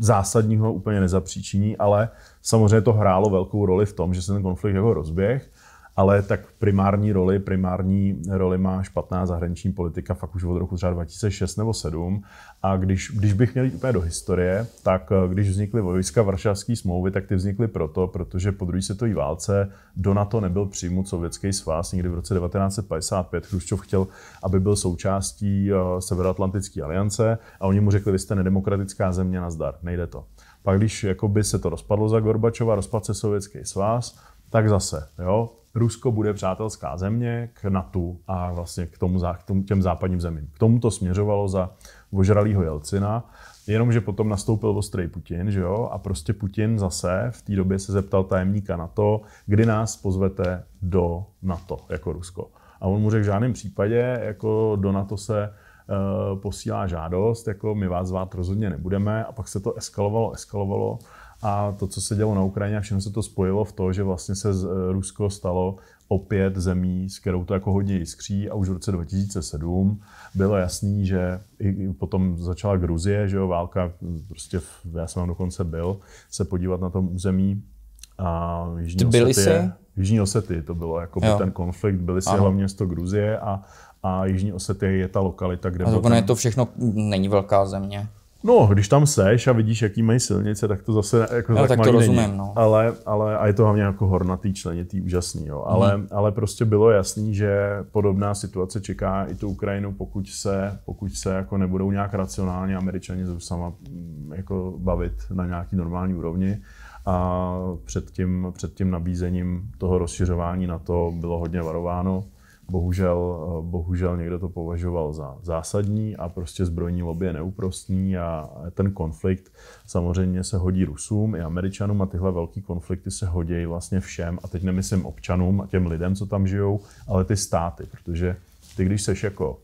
B: zásadního úplně nezapříčiní, ale samozřejmě to hrálo velkou roli v tom, že se ten konflikt jako rozběh ale tak primární roli, primární roli má špatná zahraniční politika fakt už od roku třeba 2006 nebo 7. A když, když bych měl jít úplně do historie, tak eh, když vznikly vojska Varšavské smlouvy, tak ty vznikly proto, protože po druhé světové válce do NATO nebyl přímo Sovětský svaz. Někdy v roce 1955 Chruščov chtěl, aby byl součástí eh, Severoatlantické aliance a oni mu řekli, vy jste nedemokratická země, nazdar, nejde to. Pak když jakoby se to rozpadlo za Gorbačova, rozpad se Sovětský svaz, tak zase, jo, Rusko bude přátelská země k NATO a vlastně k, tomu, k tomu, těm západním zemím. K tomu to směřovalo za ožralýho Jelcina, jenomže potom nastoupil ostrý Putin, že jo, a prostě Putin zase v té době se zeptal tajemníka na to, kdy nás pozvete do NATO jako Rusko. A on mu řekl, v žádném případě jako do NATO se eh, posílá žádost, jako my vás zvát rozhodně nebudeme a pak se to eskalovalo, eskalovalo a to, co se dělo na Ukrajině a všechno se to spojilo v to, že vlastně se eh, Rusko stalo opět zemí, s kterou to jako hodně jiskří a už v roce 2007 bylo jasný, že i potom začala Gruzie, že jo, válka, hm, prostě já jsem tam dokonce byl, se podívat na tom území a Jižní byli Osety, se? Jižní Osety to bylo, jako ten konflikt, byli si hlavně město Gruzie a,
A: a Jižní Osety je ta lokalita, kde... A to ten... je to všechno, není velká země.
B: No, když tam seš a vidíš, jaký mají silnice, tak to zase jako no, tak, tak malý to rozumím, není. No. Ale, ale, a je to hlavně jako hornatý členitý, úžasný, jo. Ale, hmm. ale prostě bylo jasný, že podobná situace čeká i tu Ukrajinu, pokud se, pokud se jako nebudou nějak racionálně američani s Rusama mm, jako bavit na nějaký normální úrovni. A před tím, před tím nabízením toho rozšiřování na to bylo hodně varováno. Bohužel, eh, bohužel někdo to považoval za zásadní a prostě zbrojní lobby je neúprostný a ten konflikt samozřejmě se hodí Rusům i Američanům a tyhle velký konflikty se hodí vlastně všem a teď nemyslím občanům a těm lidem, co tam žijou, ale ty státy, protože ty když seš jako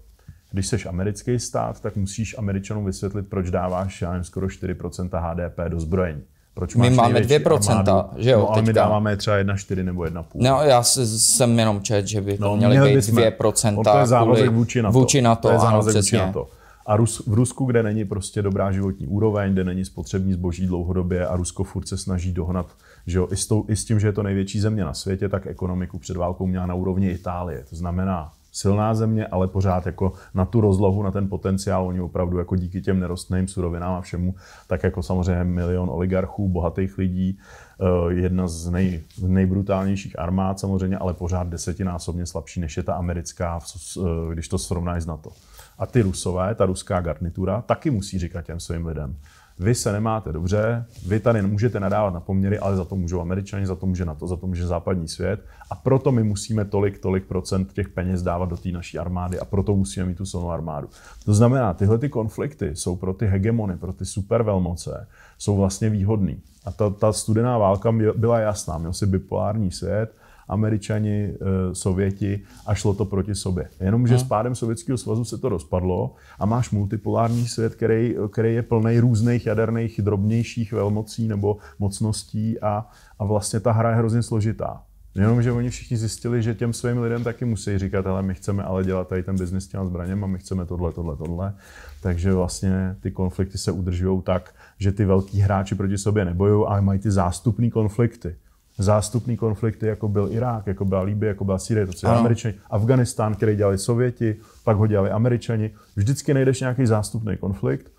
B: když seš americký stát, tak musíš američanům vysvětlit, proč dáváš já
A: nevím, skoro 4% HDP do zbrojení proč my máme dvě 2%, armádu, že jo, no, ale teďka. my dáváme třeba 1,4 nebo 1,5. No, já jsem jenom čet, že by to no, měly být 2%. To je závazek vůči to. Vůči na to je závazek ano, vůči to
B: A Rus, v Rusku, kde není prostě dobrá životní úroveň, kde není spotřební zboží dlouhodobě a Rusko furt se snaží dohnat, že jo, i s, tou, i s tím, že je to největší země na světě, tak ekonomiku před válkou měla na úrovni Itálie. To znamená silná země, ale pořád jako na tu rozlohu, na ten potenciál, oni opravdu jako díky těm nerostným surovinám a všemu, tak jako samozřejmě milion oligarchů, bohatých lidí, eh, jedna z nej, nejbrutálnějších armád samozřejmě, ale pořád desetinásobně slabší, než je ta americká, eh, když to srovnáš s NATO. A ty rusové, ta ruská garnitura, taky musí říkat těm svým lidem, vy se nemáte dobře, vy tady nemůžete nadávat na poměry, ale za to můžou američani, za to může na to, za to může západní svět. A proto my musíme tolik, tolik procent těch peněz dávat do té naší armády a proto musíme mít tu silnou armádu. To znamená, tyhle ty konflikty jsou pro ty hegemony, pro ty supervelmoce, jsou vlastně výhodný. A ta, ta studená válka byla jasná, měl si bipolární svět, Američani, eh, Sověti a šlo to proti sobě. Jenomže hmm. s pádem Sovětského svazu se to rozpadlo a máš multipolární svět, který, který je plný různých jaderných drobnějších velmocí nebo mocností a, a vlastně ta hra je hrozně složitá. Jenomže oni všichni zjistili, že těm svým lidem taky musí říkat, ale my chceme ale dělat tady ten biznis s těma a my chceme tohle, tohle, tohle. Takže vlastně ty konflikty se udržují tak, že ty velký hráči proti sobě nebojují, ale mají ty zástupné konflikty zástupný konflikty, jako byl Irák, jako byla Líbie, jako byla Sýrie, to co Američani, Afganistán, který dělali Sověti, pak ho dělali Američani. Vždycky najdeš nějaký zástupný konflikt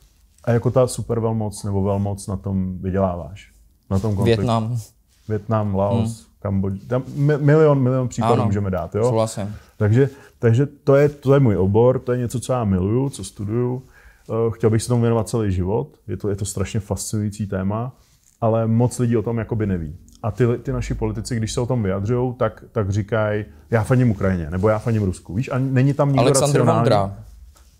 B: a jako ta super velmoc nebo velmoc na tom vyděláváš. Na tom konfliktu. Větnam. Větnam, Laos, hmm. Kambodža. Tam milion, milion případů ano, můžeme dát. Jo? Souhlasím. Takže, takže to, je, to je můj obor, to je něco, co já miluju, co studuju. Eh, chtěl bych se tomu věnovat celý život. Je to, je to strašně fascinující téma, ale moc lidí o tom jakoby neví a ty, ty naši politici, když se o tom vyjadřují, tak, tak říkají, já faním Ukrajině, nebo já faním Rusku. Víš, a není tam nikdo Aleksandr racionální. Vondra.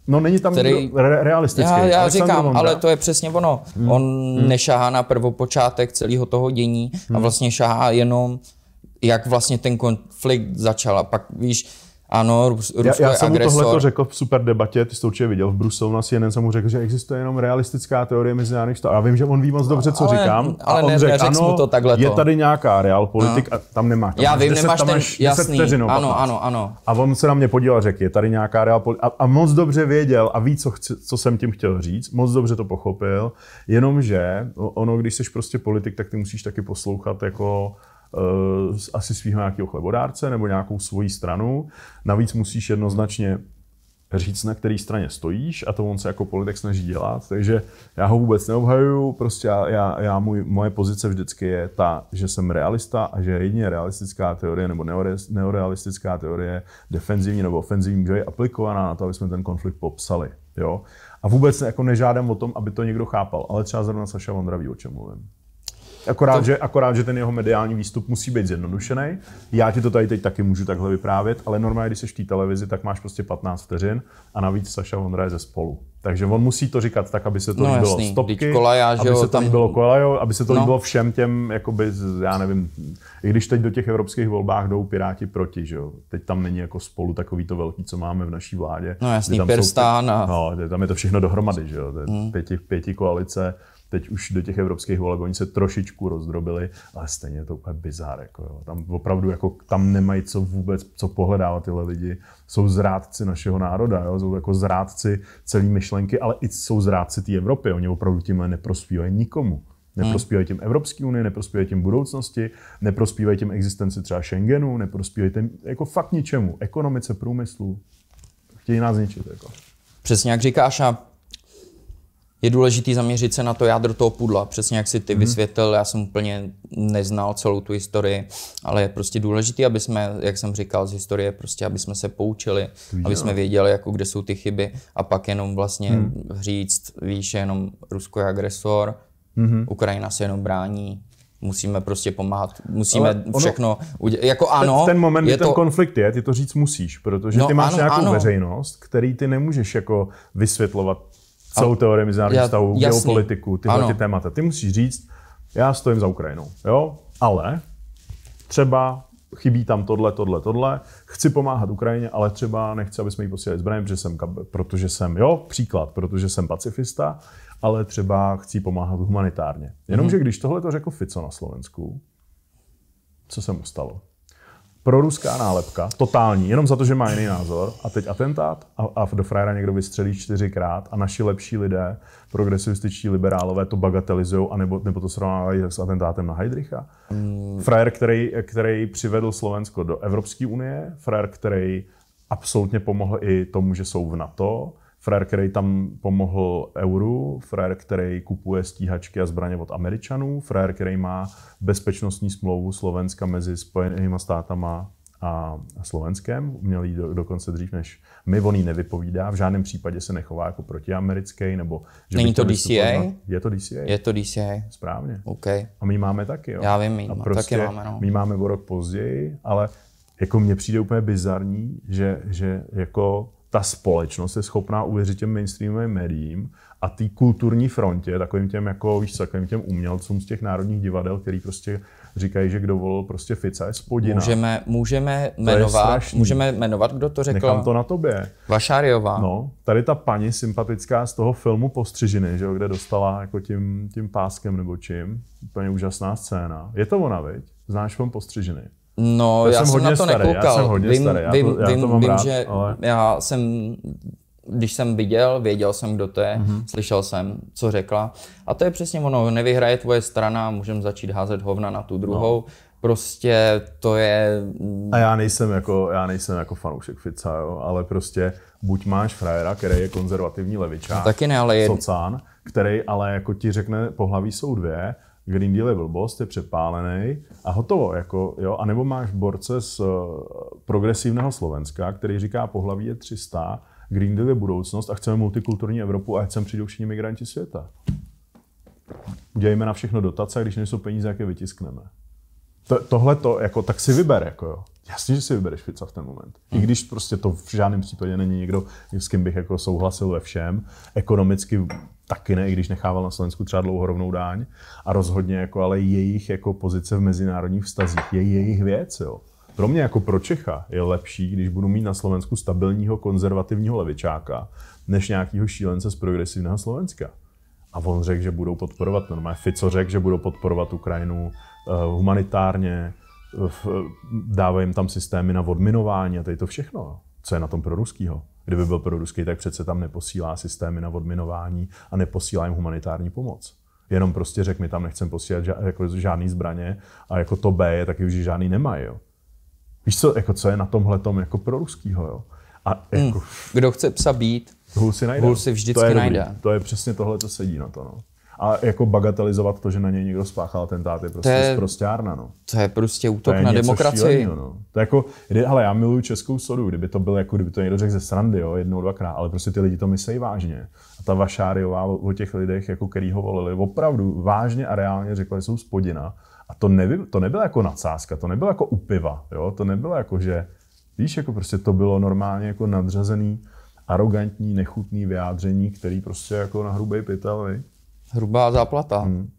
A: No není tam který...
B: re- realistický. Já, já říkám, Vondra. ale to
A: je přesně ono. Hmm. On hmm. nešahá na prvopočátek celého toho dění hmm. a vlastně šahá jenom, jak vlastně ten konflikt začal. A pak víš, ano, Rusko já, já jsem mu tohle to
B: řekl v super debatě, ty jsi to určitě viděl v Bruselu na CNN, jsem mu řekl, že existuje jenom realistická teorie mezinárodních vztahů. Já vím, že on ví moc dobře, co ale, říkám. Ale a on ne, řekl, ano, to takhle je tady nějaká real politik no. a tam nemá. Tam já vím, nemáš tam ten jasný. Vteřinou, ano, ano, ano. A on se na mě podíval, a řekl, je tady nějaká real A, a, moc dobře věděl a ví, co, chci, co jsem tím chtěl říct, moc dobře to pochopil, jenomže ono, když jsi prostě politik, tak ty musíš taky poslouchat jako Eh, asi svého nějakého chlebodárce nebo nějakou svoji stranu. Navíc musíš jednoznačně říct, na které straně stojíš a to on se jako politik snaží dělat, takže já ho vůbec neobhajuju, prostě já, já, já můj, moje pozice vždycky je ta, že jsem realista a že jedině realistická teorie nebo neorealistická teorie, defenzivní nebo ofenzivní, je aplikovaná na to, aby jsme ten konflikt popsali. Jo? A vůbec jako nežádám o tom, aby to někdo chápal, ale třeba zrovna Saša ví, o čem mluvím. Akorát, to... že, akorát, že ten jeho mediální výstup musí být zjednodušený. Já ti to tady teď taky můžu takhle vyprávět, ale normálně, když jsi v té televizi, tak máš prostě 15 vteřin a navíc Saša Vondra je ze spolu. Takže on musí to říkat tak, aby se to no, líbilo jasný. stopky, kolaja, aby, jo, se to tam... líbilo kolajo, aby se to no. líbilo všem těm, jakoby, já nevím, i když teď do těch evropských volbách jdou Piráti proti, že jo? teď tam není jako spolu takový to velký, co máme v naší vládě. No jasný, tam Pirstán. Jsou, a... no, tam je to všechno dohromady, že jo? To je hmm. pěti, pěti koalice, teď už do těch evropských voleb oni se trošičku rozdrobili, ale stejně je to úplně bizár. Jako, jo. Tam opravdu jako, tam nemají co vůbec, co pohledávat tyhle lidi. Jsou zrádci našeho národa, jo. jsou jako zrádci celý myšlenky, ale i jsou zrádci té Evropy. Oni opravdu tímhle neprospívají nikomu. Neprospívají hmm. těm Evropské unii, neprospívají těm budoucnosti, neprospívají těm existenci třeba Schengenu, neprospívají těm jako fakt ničemu, ekonomice, průmyslu.
A: Chtějí nás zničit. Jako. Přesně jak říkáš a je důležité zaměřit se na to jádro toho pudla, přesně jak si ty mm. vysvětlil, já jsem úplně neznal celou tu historii, ale je prostě důležité, aby jsme, jak jsem říkal, z historie, prostě aby jsme se poučili, Víš, aby jsme věděli, jako kde jsou ty chyby a pak jenom vlastně mm. říct, víš, jenom Rusko je agresor, mm. Ukrajina se jenom brání, musíme prostě pomáhat, musíme ono, všechno udělat. Jako ano, ten moment, je kdy ten to...
B: konflikt je, ty to říct musíš, protože no, ty máš ano, nějakou ano. veřejnost, který ty nemůžeš jako vysvětlovat celou teorii mezinárodních vztahů, geopolitiku, tyhle ano. ty témata. Ty musíš říct, já stojím za Ukrajinou, jo? ale třeba chybí tam tohle, tohle, tohle, chci pomáhat Ukrajině, ale třeba nechci, aby jsme jí posílali zbraně, protože jsem, protože jsem, jo, příklad, protože jsem pacifista, ale třeba chci pomáhat humanitárně. Jenomže mm-hmm. když tohle to řekl Fico na Slovensku, co se mu stalo? proruská nálepka, totální, jenom za to, že má jiný názor. A teď atentát a, a do frajera někdo vystřelí čtyřikrát a naši lepší lidé, progresivističtí liberálové, to bagatelizují, anebo, nebo to srovnávají s atentátem na Heidricha. Mm. Frajer, který, který přivedl Slovensko do Evropské unie, frajer, který absolutně pomohl i tomu, že jsou v NATO, Frér, který tam pomohl euru, frér, který kupuje stíhačky a zbraně od Američanů, frér, který má bezpečnostní smlouvu Slovenska mezi Spojenými státama a Slovenskem. Měl jí do, dokonce dřív, než my. On ji nevypovídá, v žádném případě se nechová jako protiamerický. Nebo, že Není to DCA? Na... Je
A: to DCA. Je to DCA. Správně. Okay. A my máme taky, jo. Já vím, my, a prostě taky máme, no. My
B: máme o rok později, ale jako mně přijde úplně bizarní, že, že jako ta společnost je schopná uvěřit těm mainstreamovým médiím a té kulturní frontě, takovým těm, jako, víš takovým těm umělcům z těch národních divadel, který prostě říkají, že kdo volil prostě
A: Fica je spodina. Můžeme, můžeme, jmenovat, můžeme jmenovat, kdo to řekl. Nechám to na tobě.
B: Vašáriová. No, tady ta paní sympatická z toho filmu Postřižiny, že jo, kde dostala jako tím, tím páskem nebo čím. Úplně úžasná scéna. Je to ona, viď? Znáš film Postřižiny?
A: No, já, já jsem, jsem na to starý, nekoukal. Já jsem hodně vím, starý, já to, vím, já to mám vím rád, že ale... já jsem, když jsem viděl, věděl jsem, kdo to je, mm-hmm. slyšel jsem, co řekla. A to je přesně ono, nevyhraje tvoje strana, můžeme začít házet hovna na tu no. druhou. No. Prostě to je... A já
B: nejsem jako, já nejsem jako fanoušek Fica, jo, ale prostě buď máš frajera, který je konzervativní levičák, no, taky ne, ale je... socán, který ale jako ti řekne, pohlaví jsou dvě, Green Deal je blbost, je přepálený a hotovo. Jako, jo? A nebo máš borce z uh, progresivného Slovenska, který říká pohlaví je 300, Green Deal je budoucnost a chceme multikulturní Evropu a chceme přijdou všichni migranti světa. Udělejme na všechno dotace a když nejsou peníze, jak je vytiskneme. To, tohle to, jako, tak si vyber. Jako, jo. Jasně, že si vybereš Fica v ten moment. I hmm. když prostě to v žádném případě není někdo, s kým bych jako souhlasil ve všem. Ekonomicky taky ne, i když nechával na Slovensku třeba dlouho rovnou dáň. A rozhodně, jako, ale jejich jako pozice v mezinárodních vztazích je jejich věc. Jo. Pro mě jako pro Čecha je lepší, když budu mít na Slovensku stabilního konzervativního levičáka, než nějakého šílence z progresivního Slovenska. A on řekl, že budou podporovat, normálně Fico řekl, že budou podporovat Ukrajinu uh, humanitárně, uh, dávají jim tam systémy na odminování a tady to všechno. Co je na tom pro ruskýho? Kdyby byl proruský, tak přece tam neposílá systémy na odminování a neposílá jim humanitární pomoc. Jenom prostě řekl, my tam nechcem posílat ža- jako žádný zbraně a jako to B je taky už, žádný nemají. Jo. Víš co, jako co je na tomhle tom jako pro ruskýho jo? A hmm. jako...
A: kdo chce psa být, hůl si najde. Hůl no. si vždycky to je najde. Dobrý.
B: To je přesně tohle, co sedí na to, no a jako bagatelizovat to, že na něj někdo spáchal atentát, je prostě to No.
A: To je prostě útok to je na demokracii. Šílenýho,
B: no. To je jako, ale já miluju českou sodu, kdyby to byl jako, kdyby to někdo řekl ze srandy, jo, jednou, dvakrát, ale prostě ty lidi to myslí vážně. A ta Vašáriová o těch lidech, jako který ho volili, opravdu vážně a reálně řekla, že jsou spodina. A to, neby, to nebyla jako nadsázka, to nebylo jako upiva, jo, to nebylo jako, že, víš, jako prostě to bylo normálně jako nadřazený, arrogantní, nechutný vyjádření, který prostě jako na hrubý pytel, víš? Hrubá záplata. Hmm.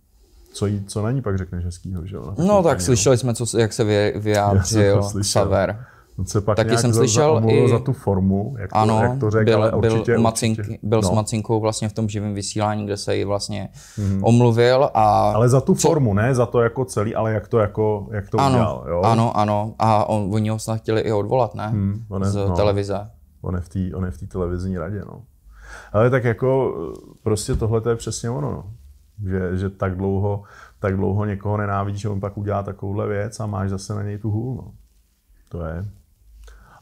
B: Co, jí, co na ní pak řekneš hezkýho, že jo? No tak
A: slyšeli jsme, co, jak se vyjádřil Saver. se pak Taky jsem slyšel za, i... za tu formu, jak to, ano, jak to řek, byl, ale určitě, byl, určitě. byl no. s Macinkou vlastně v tom živém vysílání, kde se jí vlastně mm-hmm. omluvil. A ale za tu co... formu, ne za to jako celý, ale jak to, jako, jak to ano, udělal. Jo? Ano, ano. A on, oni ho snad chtěli i odvolat, ne? Hmm, on je, z no. televize.
B: On je v té televizní radě, no. Ale tak jako eh, prostě tohle to je přesně ono. No. Že, že tak dlouho, tak dlouho někoho nenávidíš, že on pak udělá takovouhle věc a máš zase na něj tu hůl. No. To je.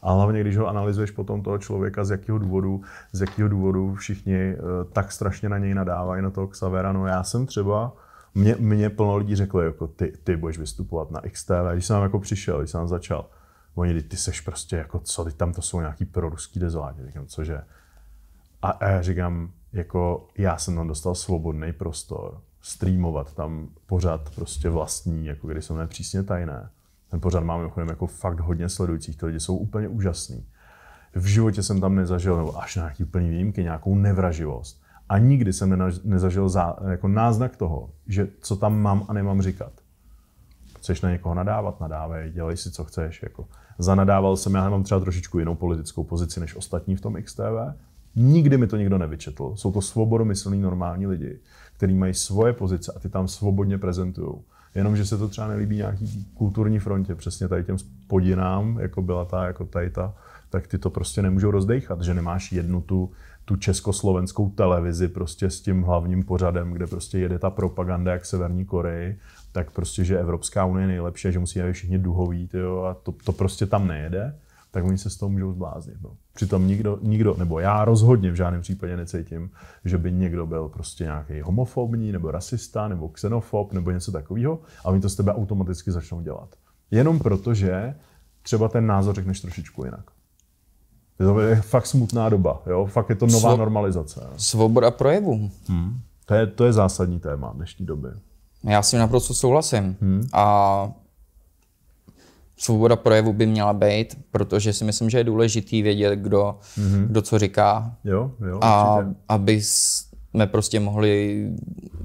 B: A hlavně, když ho analyzuješ potom toho člověka, z jakého důvodu, z jakého důvodu všichni eh, tak strašně na něj nadávají, na toho Xavera. No já jsem třeba, mě, mě plno lidí řeklo, jako ty, ty budeš vystupovat na XTV, když jsem jako přišel, když jsem začal. Oni, ty, ty seš prostě jako co, ty tam to jsou nějaký proruský dezoláti. Říkám, cože? A, a já říkám, jako já jsem tam dostal svobodný prostor streamovat tam pořád prostě vlastní, jako když jsou nepřísně tajné. Ten pořád máme mimochodem jako fakt hodně sledujících, ty lidi jsou úplně úžasní. V životě jsem tam nezažil, nebo až na nějaký úplný výjimky, nějakou nevraživost. A nikdy jsem nezažil za, jako náznak toho, že co tam mám a nemám říkat. Chceš na někoho nadávat, nadávej, dělej si, co chceš. Jako. Zanadával jsem, já mám třeba trošičku jinou politickou pozici než ostatní v tom XTV, Nikdy mi to nikdo nevyčetl. Jsou to svobodomyslní normální lidi, kteří mají svoje pozice a ty tam svobodně prezentují. Jenomže se to třeba nelíbí nějaký kulturní frontě, přesně tady těm podinám, jako byla ta, jako tady ta, tak ty to prostě nemůžou rozdejchat, že nemáš jednu tu, tu československou televizi prostě s tím hlavním pořadem, kde prostě jede ta propaganda jak Severní Koreji, tak prostě, že Evropská unie je nejlepší, že musí být všichni duhový, tyjo, a to, to prostě tam nejede, tak oni se z toho můžou zbláznit. No. Přitom nikdo, nikdo, nebo já rozhodně v žádném případě necítím, že by někdo byl prostě nějaký homofobní, nebo rasista, nebo xenofob, nebo něco takového, a oni to s tebe automaticky začnou dělat. Jenom proto, že třeba ten názor řekneš trošičku jinak. Je To je fakt smutná
A: doba, jo? fakt je to nová Svo- normalizace.
B: Jo? Svoboda projevu. Hmm. To, je, to je zásadní téma dnešní doby.
A: Já s tím naprosto souhlasím. Hmm. A svoboda projevu by měla být, protože si myslím, že je důležitý vědět, kdo, mm-hmm. kdo co říká. Jo, jo, a aby jsme prostě mohli,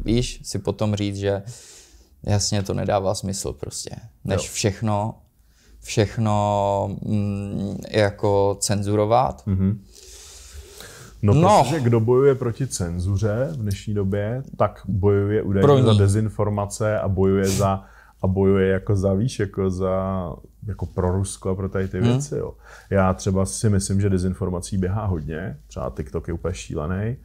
A: víš, si potom říct, že jasně to nedává smysl prostě. Než jo. všechno, všechno mm, jako cenzurovat. Mm-hmm.
B: No, no, protože kdo bojuje proti cenzuře v
A: dnešní době, tak
B: bojuje údajně za dezinformace a bojuje za a bojuje jako za, víš, jako za, jako pro Rusko a pro tady ty hmm. věci, hmm. jo. Já třeba si myslím, že dezinformací běhá hodně, třeba TikTok je úplně šílený,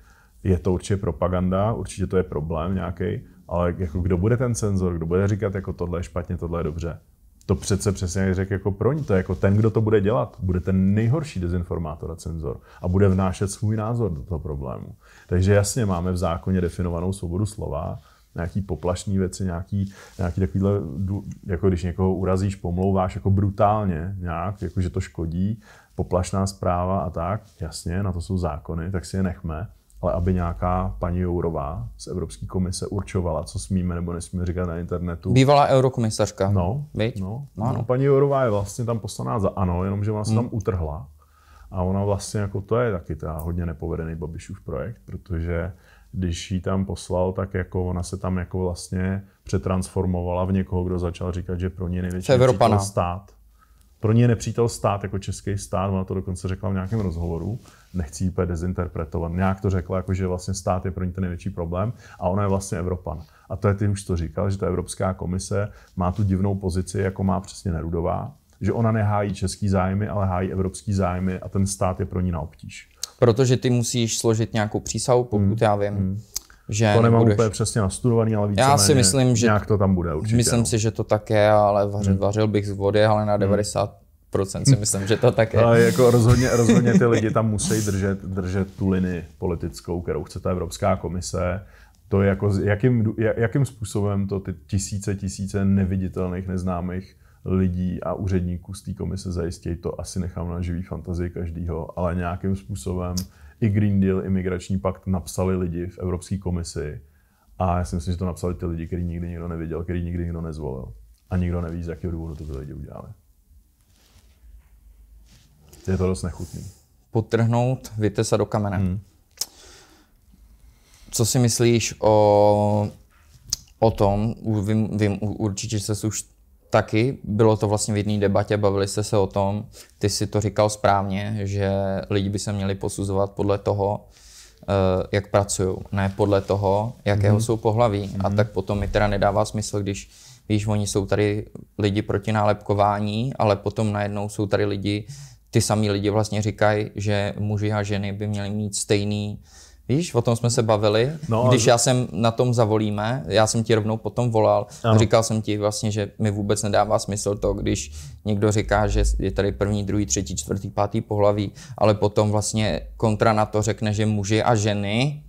B: je to určitě propaganda, určitě to je problém nějaký, ale jako kdo bude ten cenzor, kdo bude říkat, jako tohle je špatně, tohle je dobře. To přece přesně řekl jako ní, to je jako ten, kdo to bude dělat, bude ten nejhorší dezinformátor a cenzor a bude vnášet svůj názor do toho problému. Takže jasně máme v zákoně definovanou svobodu slova, nějaký poplašní věci, nějaký, nějaký takovýhle, jako když někoho urazíš, pomlouváš jako brutálně nějak, jako že to škodí, poplašná zpráva a tak, jasně, na to jsou zákony, tak si je nechme, ale aby nějaká paní Jourová z Evropské komise určovala, co smíme nebo nesmíme říkat na internetu. Bývalá
A: eurokomisařka. No, Viď? no, no, no. no.
B: Paní Jourová je vlastně tam poslaná za ano, jenomže ona se hmm. tam utrhla. A ona vlastně jako to je taky ta hodně nepovedený Babišův projekt, protože když ji tam poslal, tak jako ona se tam jako vlastně přetransformovala v někoho, kdo začal říkat, že pro ně největší nepřítel stát. Pro ně je nepřítel stát jako český stát, ona to dokonce řekla v nějakém rozhovoru, nechci ji dezinterpretovat. Nějak to řekla, jako, že vlastně stát je pro ně ten největší problém a ona je vlastně Evropan. A to je, ty už to říkal, že ta Evropská komise má tu divnou pozici, jako má přesně Nerudová, že ona nehájí český zájmy, ale hájí evropský zájmy a ten stát je pro ní na obtíž.
A: Protože ty musíš složit nějakou přísahu, pokud hmm. já vím. Hmm. Že to nemám úplně
B: přesně nastudovaný, ale víceméně já si myslím, že
A: nějak to tam bude určitě. Myslím no. si, že to tak je, ale vařil, hmm. vařil bych z vody, ale na 90 hmm. procent si myslím, že to tak je. Ale jako rozhodně, *laughs* rozhodně ty lidi tam
B: musí držet, držet tu linii politickou, kterou chce ta Evropská komise. To je jako, jakým, jakým způsobem to ty tisíce, tisíce neviditelných, neznámých lidí a úředníků z té komise zajistějí, to asi nechám na živý fantazii každýho, ale nějakým způsobem i Green Deal, imigrační pakt napsali lidi v Evropské komisi a já si myslím, že to napsali ty lidi, který nikdy nikdo neviděl, který nikdy nikdo nezvolil. A nikdo neví, z jakého důvodu to ty lidi
A: udělali. Je to dost nechutný. Potrhnout, se do kamene. Hmm. Co si myslíš o, o tom, vím, vím určitě se už taky, bylo to vlastně v jedné debatě, bavili jste se o tom, ty si to říkal správně, že lidi by se měli posuzovat podle toho, eh, jak pracují, ne podle toho, jakého mm-hmm. jsou pohlaví. Mm-hmm. A mhm. tak potom mi teda nedává smysl, když víš, oni jsou tady lidi proti nálepkování, ale potom najednou jsou tady lidi, ty samý lidi vlastně říkají, že muži a ženy by měli mít stejný Víš, o tom jsme se bavili. No, Když z... já jsem na tom zavolíme, já jsem ti rovnou potom volal. Ano. Říkal jsem ti vlastně, že mi vůbec nedává smysl to, když někdo říká, že je tady první, druhý, třetí, čtvrtý, pátý pohlaví, ale potom vlastně kontra na to řekne, že muži a ženy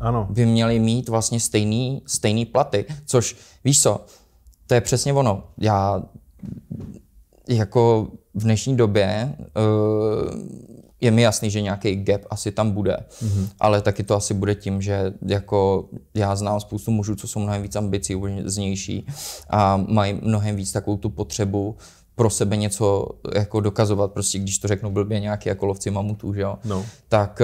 A: ano. by měli mít vlastně stejný, stejný platy. Což, víš co, to je přesně ono. Já jako v dnešní době uh, je mi jasný, že nějaký gap asi tam bude, mm-hmm. ale taky to asi bude tím, že jako já znám spoustu mužů, co jsou mnohem víc ambicioznější a mají mnohem víc takovou tu potřebu pro sebe něco jako dokazovat, prostě když to řeknu blbě nějaký jako lovci mamutů, že jo? No. tak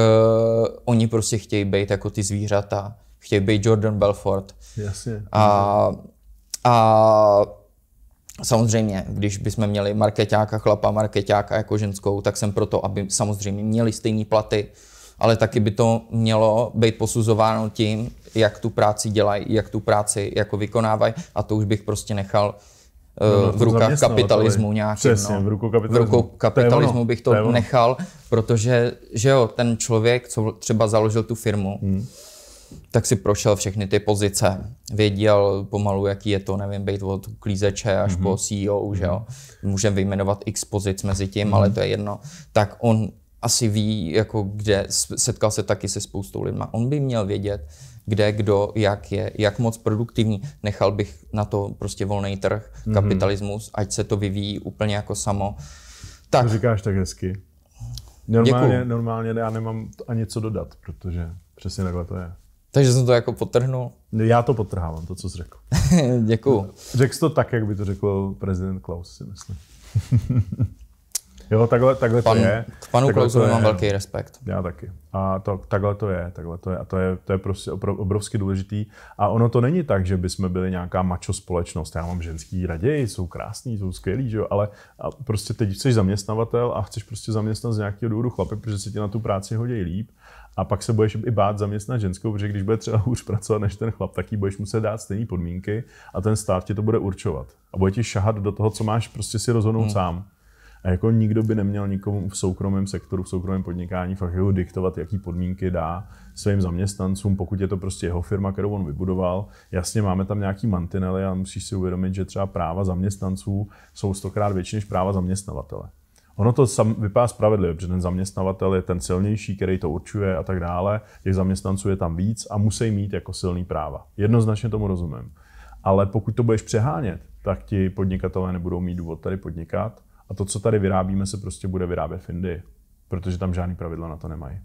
A: uh, oni prostě chtějí být jako ty zvířata, chtějí být Jordan Belfort. Jasně. A, a Samozřejmě, když bychom měli marketáka chlapa, marketáka jako ženskou, tak jsem proto, aby samozřejmě měli stejné platy, ale taky by to mělo být posuzováno tím, jak tu práci dělají, jak tu práci jako vykonávají a to už bych prostě nechal no, no eh, v rukách kapitalismu nějakým. Přesně, no. v rukou kapitalismu. V rukou kapitalismu bych to, to nechal, protože že jo, ten člověk, co třeba založil tu firmu, hmm tak si prošel všechny ty pozice. Věděl pomalu, jaký je to, nevím, být od klízeče až mm-hmm. po mhm. CEO, že jo. Mhm. Můžeme vyjmenovat x pozic mezi tím, mm-hmm. ale to je jedno. Tak on asi ví, jako kde, setkal se taky se spoustou lidma. On by měl vědět, kde, kdo, jak je, jak moc produktivní. Nechal bych na to prostě volný trh, mm-hmm. kapitalismus, ať se to vyvíjí úplně jako samo. Tak. To říkáš tak hezky. Normálně, Děkuju.
B: normálně já nemám ani co dodat, protože přesně takhle to je. Takže jsem to jako potrhnul. No, já to potrhávám, to, co jsi řekl. *laughs* Děkuju. Řekl jsi to tak, jak by to řekl prezident Klaus, si myslím. *laughs* Jo, takhle, takhle
A: Pan, to je. K panu Klausovi mám velký respekt.
B: Já taky. A to, takhle to je, takhle to je. A to je, to je prostě obrovsky důležitý. A ono to není tak, že bychom byli nějaká mačo společnost. Já mám ženský raději, jsou krásný, jsou skvělí, že jo? ale a prostě teď jsi zaměstnavatel a chceš prostě zaměstnat z nějakého důvodu chlapy, protože si ti na tu práci hodí líp. A pak se budeš i bát zaměstnat ženskou, protože když bude třeba *laughs* hůř pracovat než ten chlap, tak jí budeš muset dát stejné podmínky a ten stát ti to bude určovat. A bude ti šahat do toho, co máš prostě si rozhodnout hmm. sám. A jako nikdo by neměl nikomu v soukromém sektoru, v soukromém podnikání fakt jeho jako diktovat, jaký podmínky dá svým zaměstnancům, pokud je to prostě jeho firma, kterou on vybudoval. Jasně, máme tam nějaký mantinely a musíš si uvědomit, že třeba práva zaměstnanců jsou stokrát větší než práva zaměstnavatele. Ono to sam vypadá spravedlivě, protože ten zaměstnavatel je ten silnější, který to určuje a tak dále. Těch zaměstnanců je tam víc a musí mít jako silný práva. Jednoznačně tomu rozumím. Ale pokud to budeš přehánět, tak ti podnikatelé nebudou mít důvod tady podnikat a to, co tady vyrábíme, se prostě bude vyrábět v Indii, protože tam žádný pravidla na to nemají.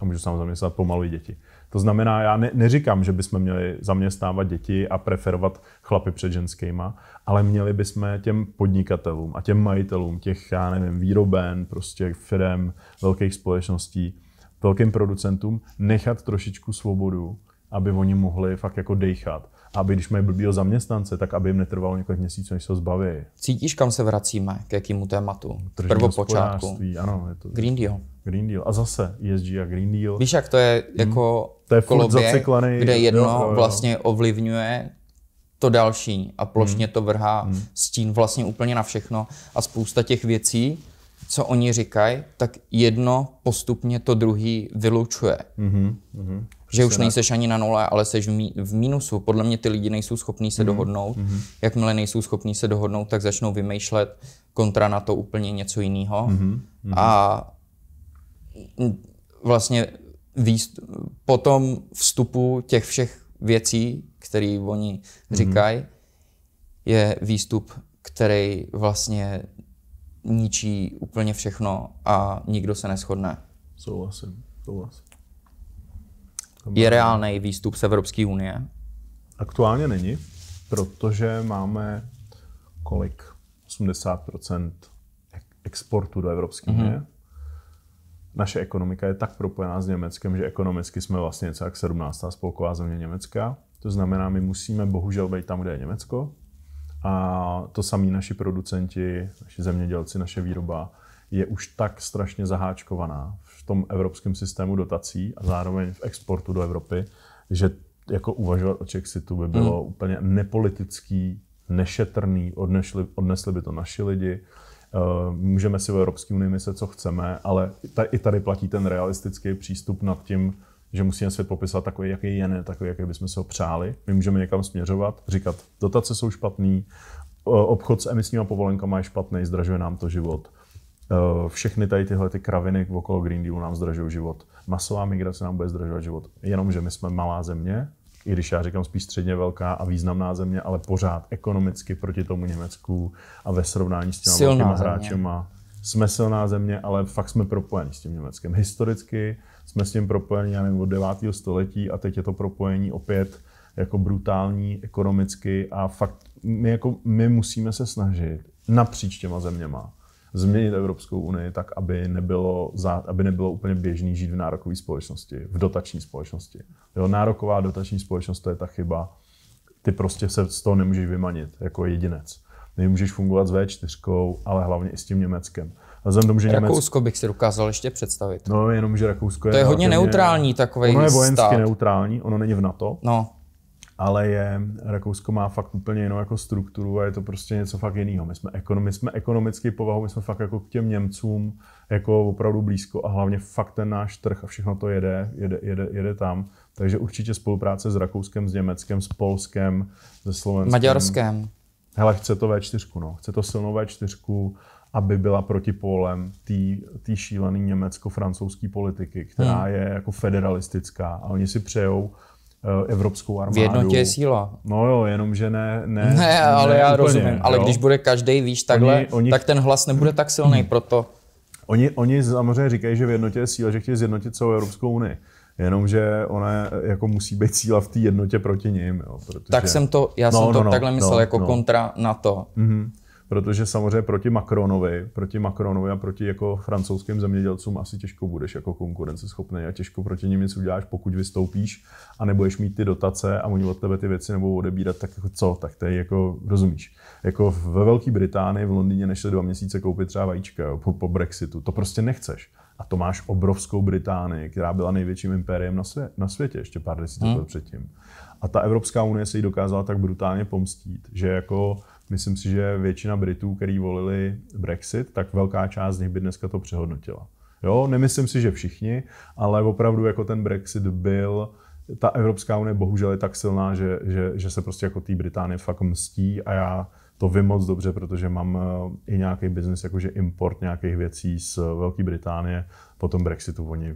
B: A můžu sám zaměstnat pomalu i děti. To znamená, já ne, neříkám, že bychom měli zaměstnávat děti a preferovat chlapy před ženskýma, ale měli bychom těm podnikatelům a těm majitelům těch, já nevím, výroben, prostě firm, velkých společností, velkým producentům nechat trošičku svobodu aby oni mohli fakt jako dejchat. Aby když mají blbýho zaměstnance, tak aby jim netrvalo několik měsíců, než se ho zbaví. Cítíš, kam se vracíme,
A: k jakému tématu? Prvopočátku. Ano, je to... Green Deal. Green Deal. A zase ESG a Green Deal. Víš, jak to je hmm. jako hmm. to je koloběh, kde jedno jo, jo, jo. vlastně ovlivňuje to další a plošně hmm. to vrhá hmm. stín vlastně úplně na všechno a spousta těch věcí, co oni říkají, tak jedno postupně to druhý vylučuje. Mm-hmm. Mm-hmm. Že už nejseš ani na nule, ale seš v, mí, v mínusu. Podle mě ty lidi nejsou schopní se mhm. dohodnout. Mm-hmm. Jakmile nejsou schopní se dohodnout, tak začnou vymýšlet kontra na to úplně něco jiného. Mm-hmm. A vlastně výst- po tom vstupu těch všech věcí, které oni mhm. říkají, mm-hmm. je výstup, který vlastně ničí úplně všechno a nikdo se neschodne. Souhlasím, souhlasím je reálný výstup z Evropské unie? Aktuálně není, protože máme kolik? 80
B: exportu do Evropské mhm. unie. Mm-hmm. Naše ekonomika je tak propojená s Německem, že ekonomicky jsme vlastně něco jak 17. spolková země Německa. To znamená, my musíme bohužel být tam, kde je Německo. A to samý naši producenti, naši zemědělci, naše výroba je už tak strašně zaháčkovaná v tom evropském systému dotací a zároveň v exportu do Evropy, že jako uvažovat o Chexitu by bylo mm. úplně nepolitický, nešetrný, odnesli, odnesli by to naši lidi. Eh, můžeme si v Evropské unii myslet, co chceme, ale i tady platí ten realistický přístup nad tím, že musíme svět popisovat takový, jaký je, ne takový, jaký bychom se ho přáli. My můžeme někam směřovat, říkat, dotace jsou špatný, eh, obchod s emisníma povolenkama je špatný, zdražuje nám to život Eh, všechny tady tyhle ty kraviny okolo Green Dealu nám zdražují život. Masová migrace nám bude zdražovat život. Jenomže my jsme malá země, i když já říkám spíš středně velká a významná země, ale pořád ekonomicky proti tomu Německu a ve srovnání s těma silná země. hráčema. Jsme silná země, ale fakt jsme propojeni s tím Německem. Historicky jsme s tím propojeni, já nevím, od 9. století a teď je to propojení opět jako brutální ekonomicky a fakt my, jako, my musíme se snažit napříč těma zeměma změnit Evropskou unii tak, aby nebylo, za, aby nebylo úplně běžný žít v nárokové společnosti, v dotační společnosti. Jo, nároková dotační společnost to je ta chyba. Ty prostě se z toho nemůžeš vymanit jako jedinec. Nemůžeš fungovat s V4, ale hlavně i s tím Německem. A vzhledem tomu, že Rakousko
A: Německ... bych si dokázal ještě představit.
B: No, jenom, že Rakousko je... To je hodně neutrální takový Ono je vojensky stát. neutrální, ono není v NATO. No ale je, Rakousko má fakt úplně jinou jako strukturu a je to prostě něco fakt jiného. My jsme, ekonom, my jsme ekonomický povahu, my jsme fakt jako k těm Němcům jako opravdu blízko a hlavně fakt ten náš trh a všechno to jede, jede, jede, jede tam. Takže určitě spolupráce s Rakouskem, s Německem, s Polskem, se Slovenskem. Maďarskem. Hele, chce to V4, no. Chce to silnou V4, aby byla polem té šílené německo-francouzské politiky, která hmm. je jako federalistická. A oni si přejou, Eh, evropskou armádu. V jednotě je síla. No jo, že ne. Ne, ne ale ne já úplně, rozumím. Ale když
A: bude každý výš takhle, oni, oni... tak ten hlas nebude tak silný, hmm. proto...
B: Oni, oni samozřejmě říkají, že v jednotě je síla, že chtějí zjednotit celou Evropskou unii. Jenomže ona jako musí být síla v té jednotě proti ním. Jo, protože... Tak jsem to, já no, jsem to no, no takhle no, myslel no, jako no. kontra
A: na to. Mm-hmm
B: protože samozřejmě proti Macronovi, proti Macronovi a proti jako francouzským zemědělcům asi těžko budeš jako konkurenceschopný a těžko proti nim nic uděláš, pokud vystoupíš a nebudeš mít ty dotace a oni od tebe ty věci nebudou odebírat, tak jako co, tak to je jako, rozumíš. Jako ve Velké Británii, v Londýně nešli dva měsíce koupit třeba vajíčka jo, po, po Brexitu, to prostě nechceš. A to máš obrovskou Británii, která byla největším impériem na, svě- na světě ještě pár desítek hmm. let předtím. A ta Evropská unie se jí dokázala tak brutálně pomstít, že jako Myslím si, že většina Britů, kteří volili Brexit, tak velká část z nich by dneska to přehodnotila. Jo, nemyslím si, že všichni, ale opravdu jako ten Brexit byl, ta Evropská unie bohužel je tak silná, že, že, že se prostě jako té Británie fakt mstí a já to vím moc dobře, protože mám eh, i nějaký biznis, jakože import nějakých věcí z Velké Británie. Po tom Brexitu oni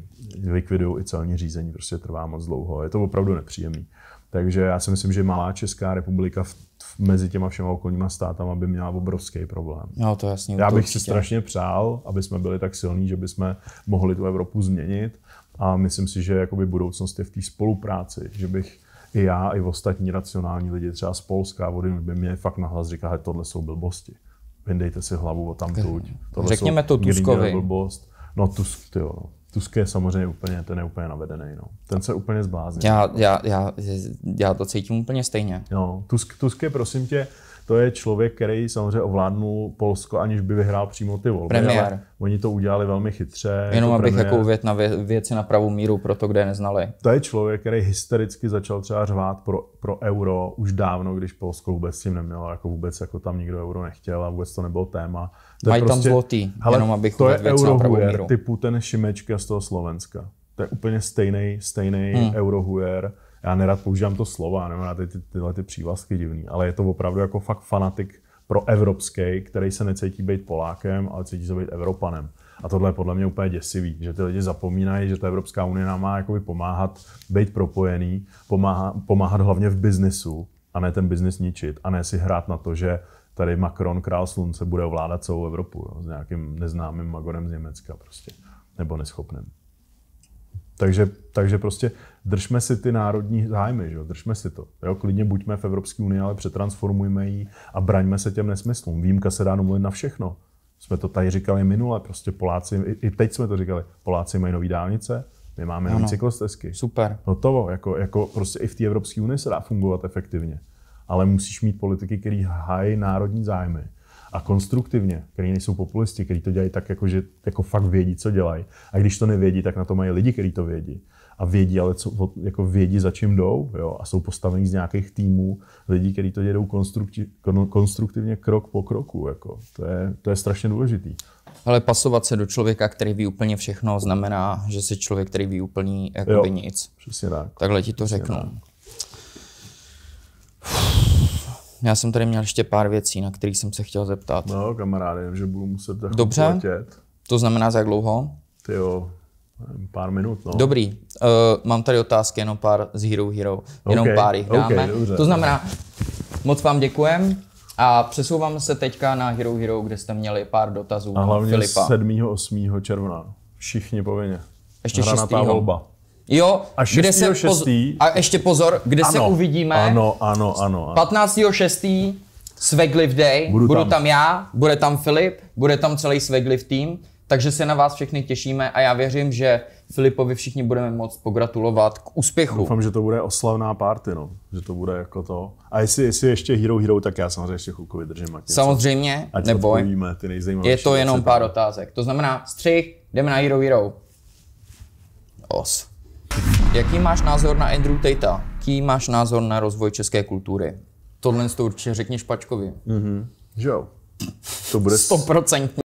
B: likvidují i celní řízení, prostě trvá moc dlouho. Je to opravdu nepříjemný. Takže já si myslím, že malá Česká republika v mezi těma všema okolníma státama aby měla obrovský problém.
A: No, to jasně, Já bych to si strašně
B: přál, aby jsme byli tak silní, že bychom mohli tu Evropu změnit a myslím si, že jakoby budoucnost je v té spolupráci, že bych i já, i ostatní racionální lidi třeba z Polska vody by mě fakt nahlas říkali, tohle jsou blbosti. Vyndejte si hlavu o tamtuť. Tohle Řekněme to Tuskovi. Blbost. No Tusk, ty jo, no. Tusk je samozřejmě úplně, ten je úplně navedený, no. Ten se úplně zbláznil. Já, já,
A: já, já to cítím úplně
B: stejně. No, Tusk, Tusk je prosím tě, to je člověk, který samozřejmě ovládnul Polsko, aniž by vyhrál přímo ty volby. Premiér. Ale oni to udělali velmi chytře. Jenom jako abych jako uvěd
A: na věci na pravou míru pro to, kde je neznali. To je člověk, který hystericky začal třeba řvát pro, pro euro
B: už dávno, když Polsko vůbec s tím nemělo, jako vůbec jako tam nikdo euro nechtěl a vůbec to nebylo téma to Mají prostě, tam zlotý, ale jenom abych to je eurohujer typu ten Šimečka z toho Slovenska. To je úplně stejný, stejný hmm. eurohujer. Já nerad používám to slova, nemám ty, ty, tyhle ty přívlastky divný, ale je to opravdu jako fakt fanatik pro evropský, který se necítí být Polákem, ale cítí se být Evropanem. A tohle je podle mě úplně děsivý, že ty lidi zapomínají, že ta Evropská unie nám má jakoby pomáhat být propojený, pomáha, pomáhat hlavně v biznisu a ne ten biznis ničit a ne si hrát na to, že tady Macron, král slunce, bude ovládat celou Evropu jo, s nějakým neznámým Magorem z Německa prostě, nebo neschopným. Takže, takže prostě držme si ty národní zájmy, že? držme si to. Jo? Klidně buďme v Evropské unii, ale přetransformujme ji a braňme se těm nesmyslům. Výjimka se dá domluvit na všechno. Jsme to tady říkali minule, prostě Poláci, i teď jsme to říkali, Poláci mají nové dálnice, my máme nový cyklostezky. Super. Hotovo, no jako, jako prostě i v té Evropské unii se dá fungovat efektivně ale musíš mít politiky, který hájí národní zájmy a konstruktivně, který nejsou populisti, který to dělají tak, jako, že jako fakt vědí, co dělají. A když to nevědí, tak na to mají lidi, kteří to vědí. A vědí, ale co, jako vědí, za čím jdou, jo? a jsou postavení z nějakých týmů lidí, kteří to dělají konstruktivně krok po kroku. Jako. To, je, to je strašně důležitý.
A: Ale pasovat se do člověka, který ví úplně všechno, znamená, že jsi člověk, který ví úplně jako nic. Přesně tak. Takhle ti to řeknu. Tak. Já jsem tady měl ještě pár věcí, na kterých jsem se chtěl zeptat. No, kamaráde, že budu muset tak Dobře, letět. to znamená za jak dlouho? Ty jo, pár minut, no. Dobrý, uh, mám tady otázky, jenom pár z Hero Hero, jenom okay. pár jich dáme. Okay, dobře. To znamená, moc vám děkujem. A přesouvám se teďka na Hero Hero, kde jste měli pár dotazů. A hlavně Filipa.
B: 7. 8. června. Všichni povinně. Ještě 6. volba.
A: Jo, a kde se poz... A ještě pozor, kde ano, se uvidíme. Ano, ano, ano. ano. 15.6. Svegliv Day, budu, budu tam. tam já, bude tam Filip, bude tam celý Svegliv tým, takže se na vás všechny těšíme a já věřím, že Filipovi všichni budeme moc pogratulovat k úspěchu. Doufám, že to bude oslavná party, no. Že to bude jako to.
B: A jestli, jestli ještě Hero Hero, tak já samozřejmě ještě chvilku vydržím. Ať samozřejmě, ať nebo ty
A: Je to jenom pár otázek. To znamená, střih, jdeme na Hero Hero. Os. Jaký máš názor na Andrew Tate? Jaký máš názor na rozvoj české kultury? Tohle to určitě řekni Špačkovi. Mhm. Jo. To bude... 100%.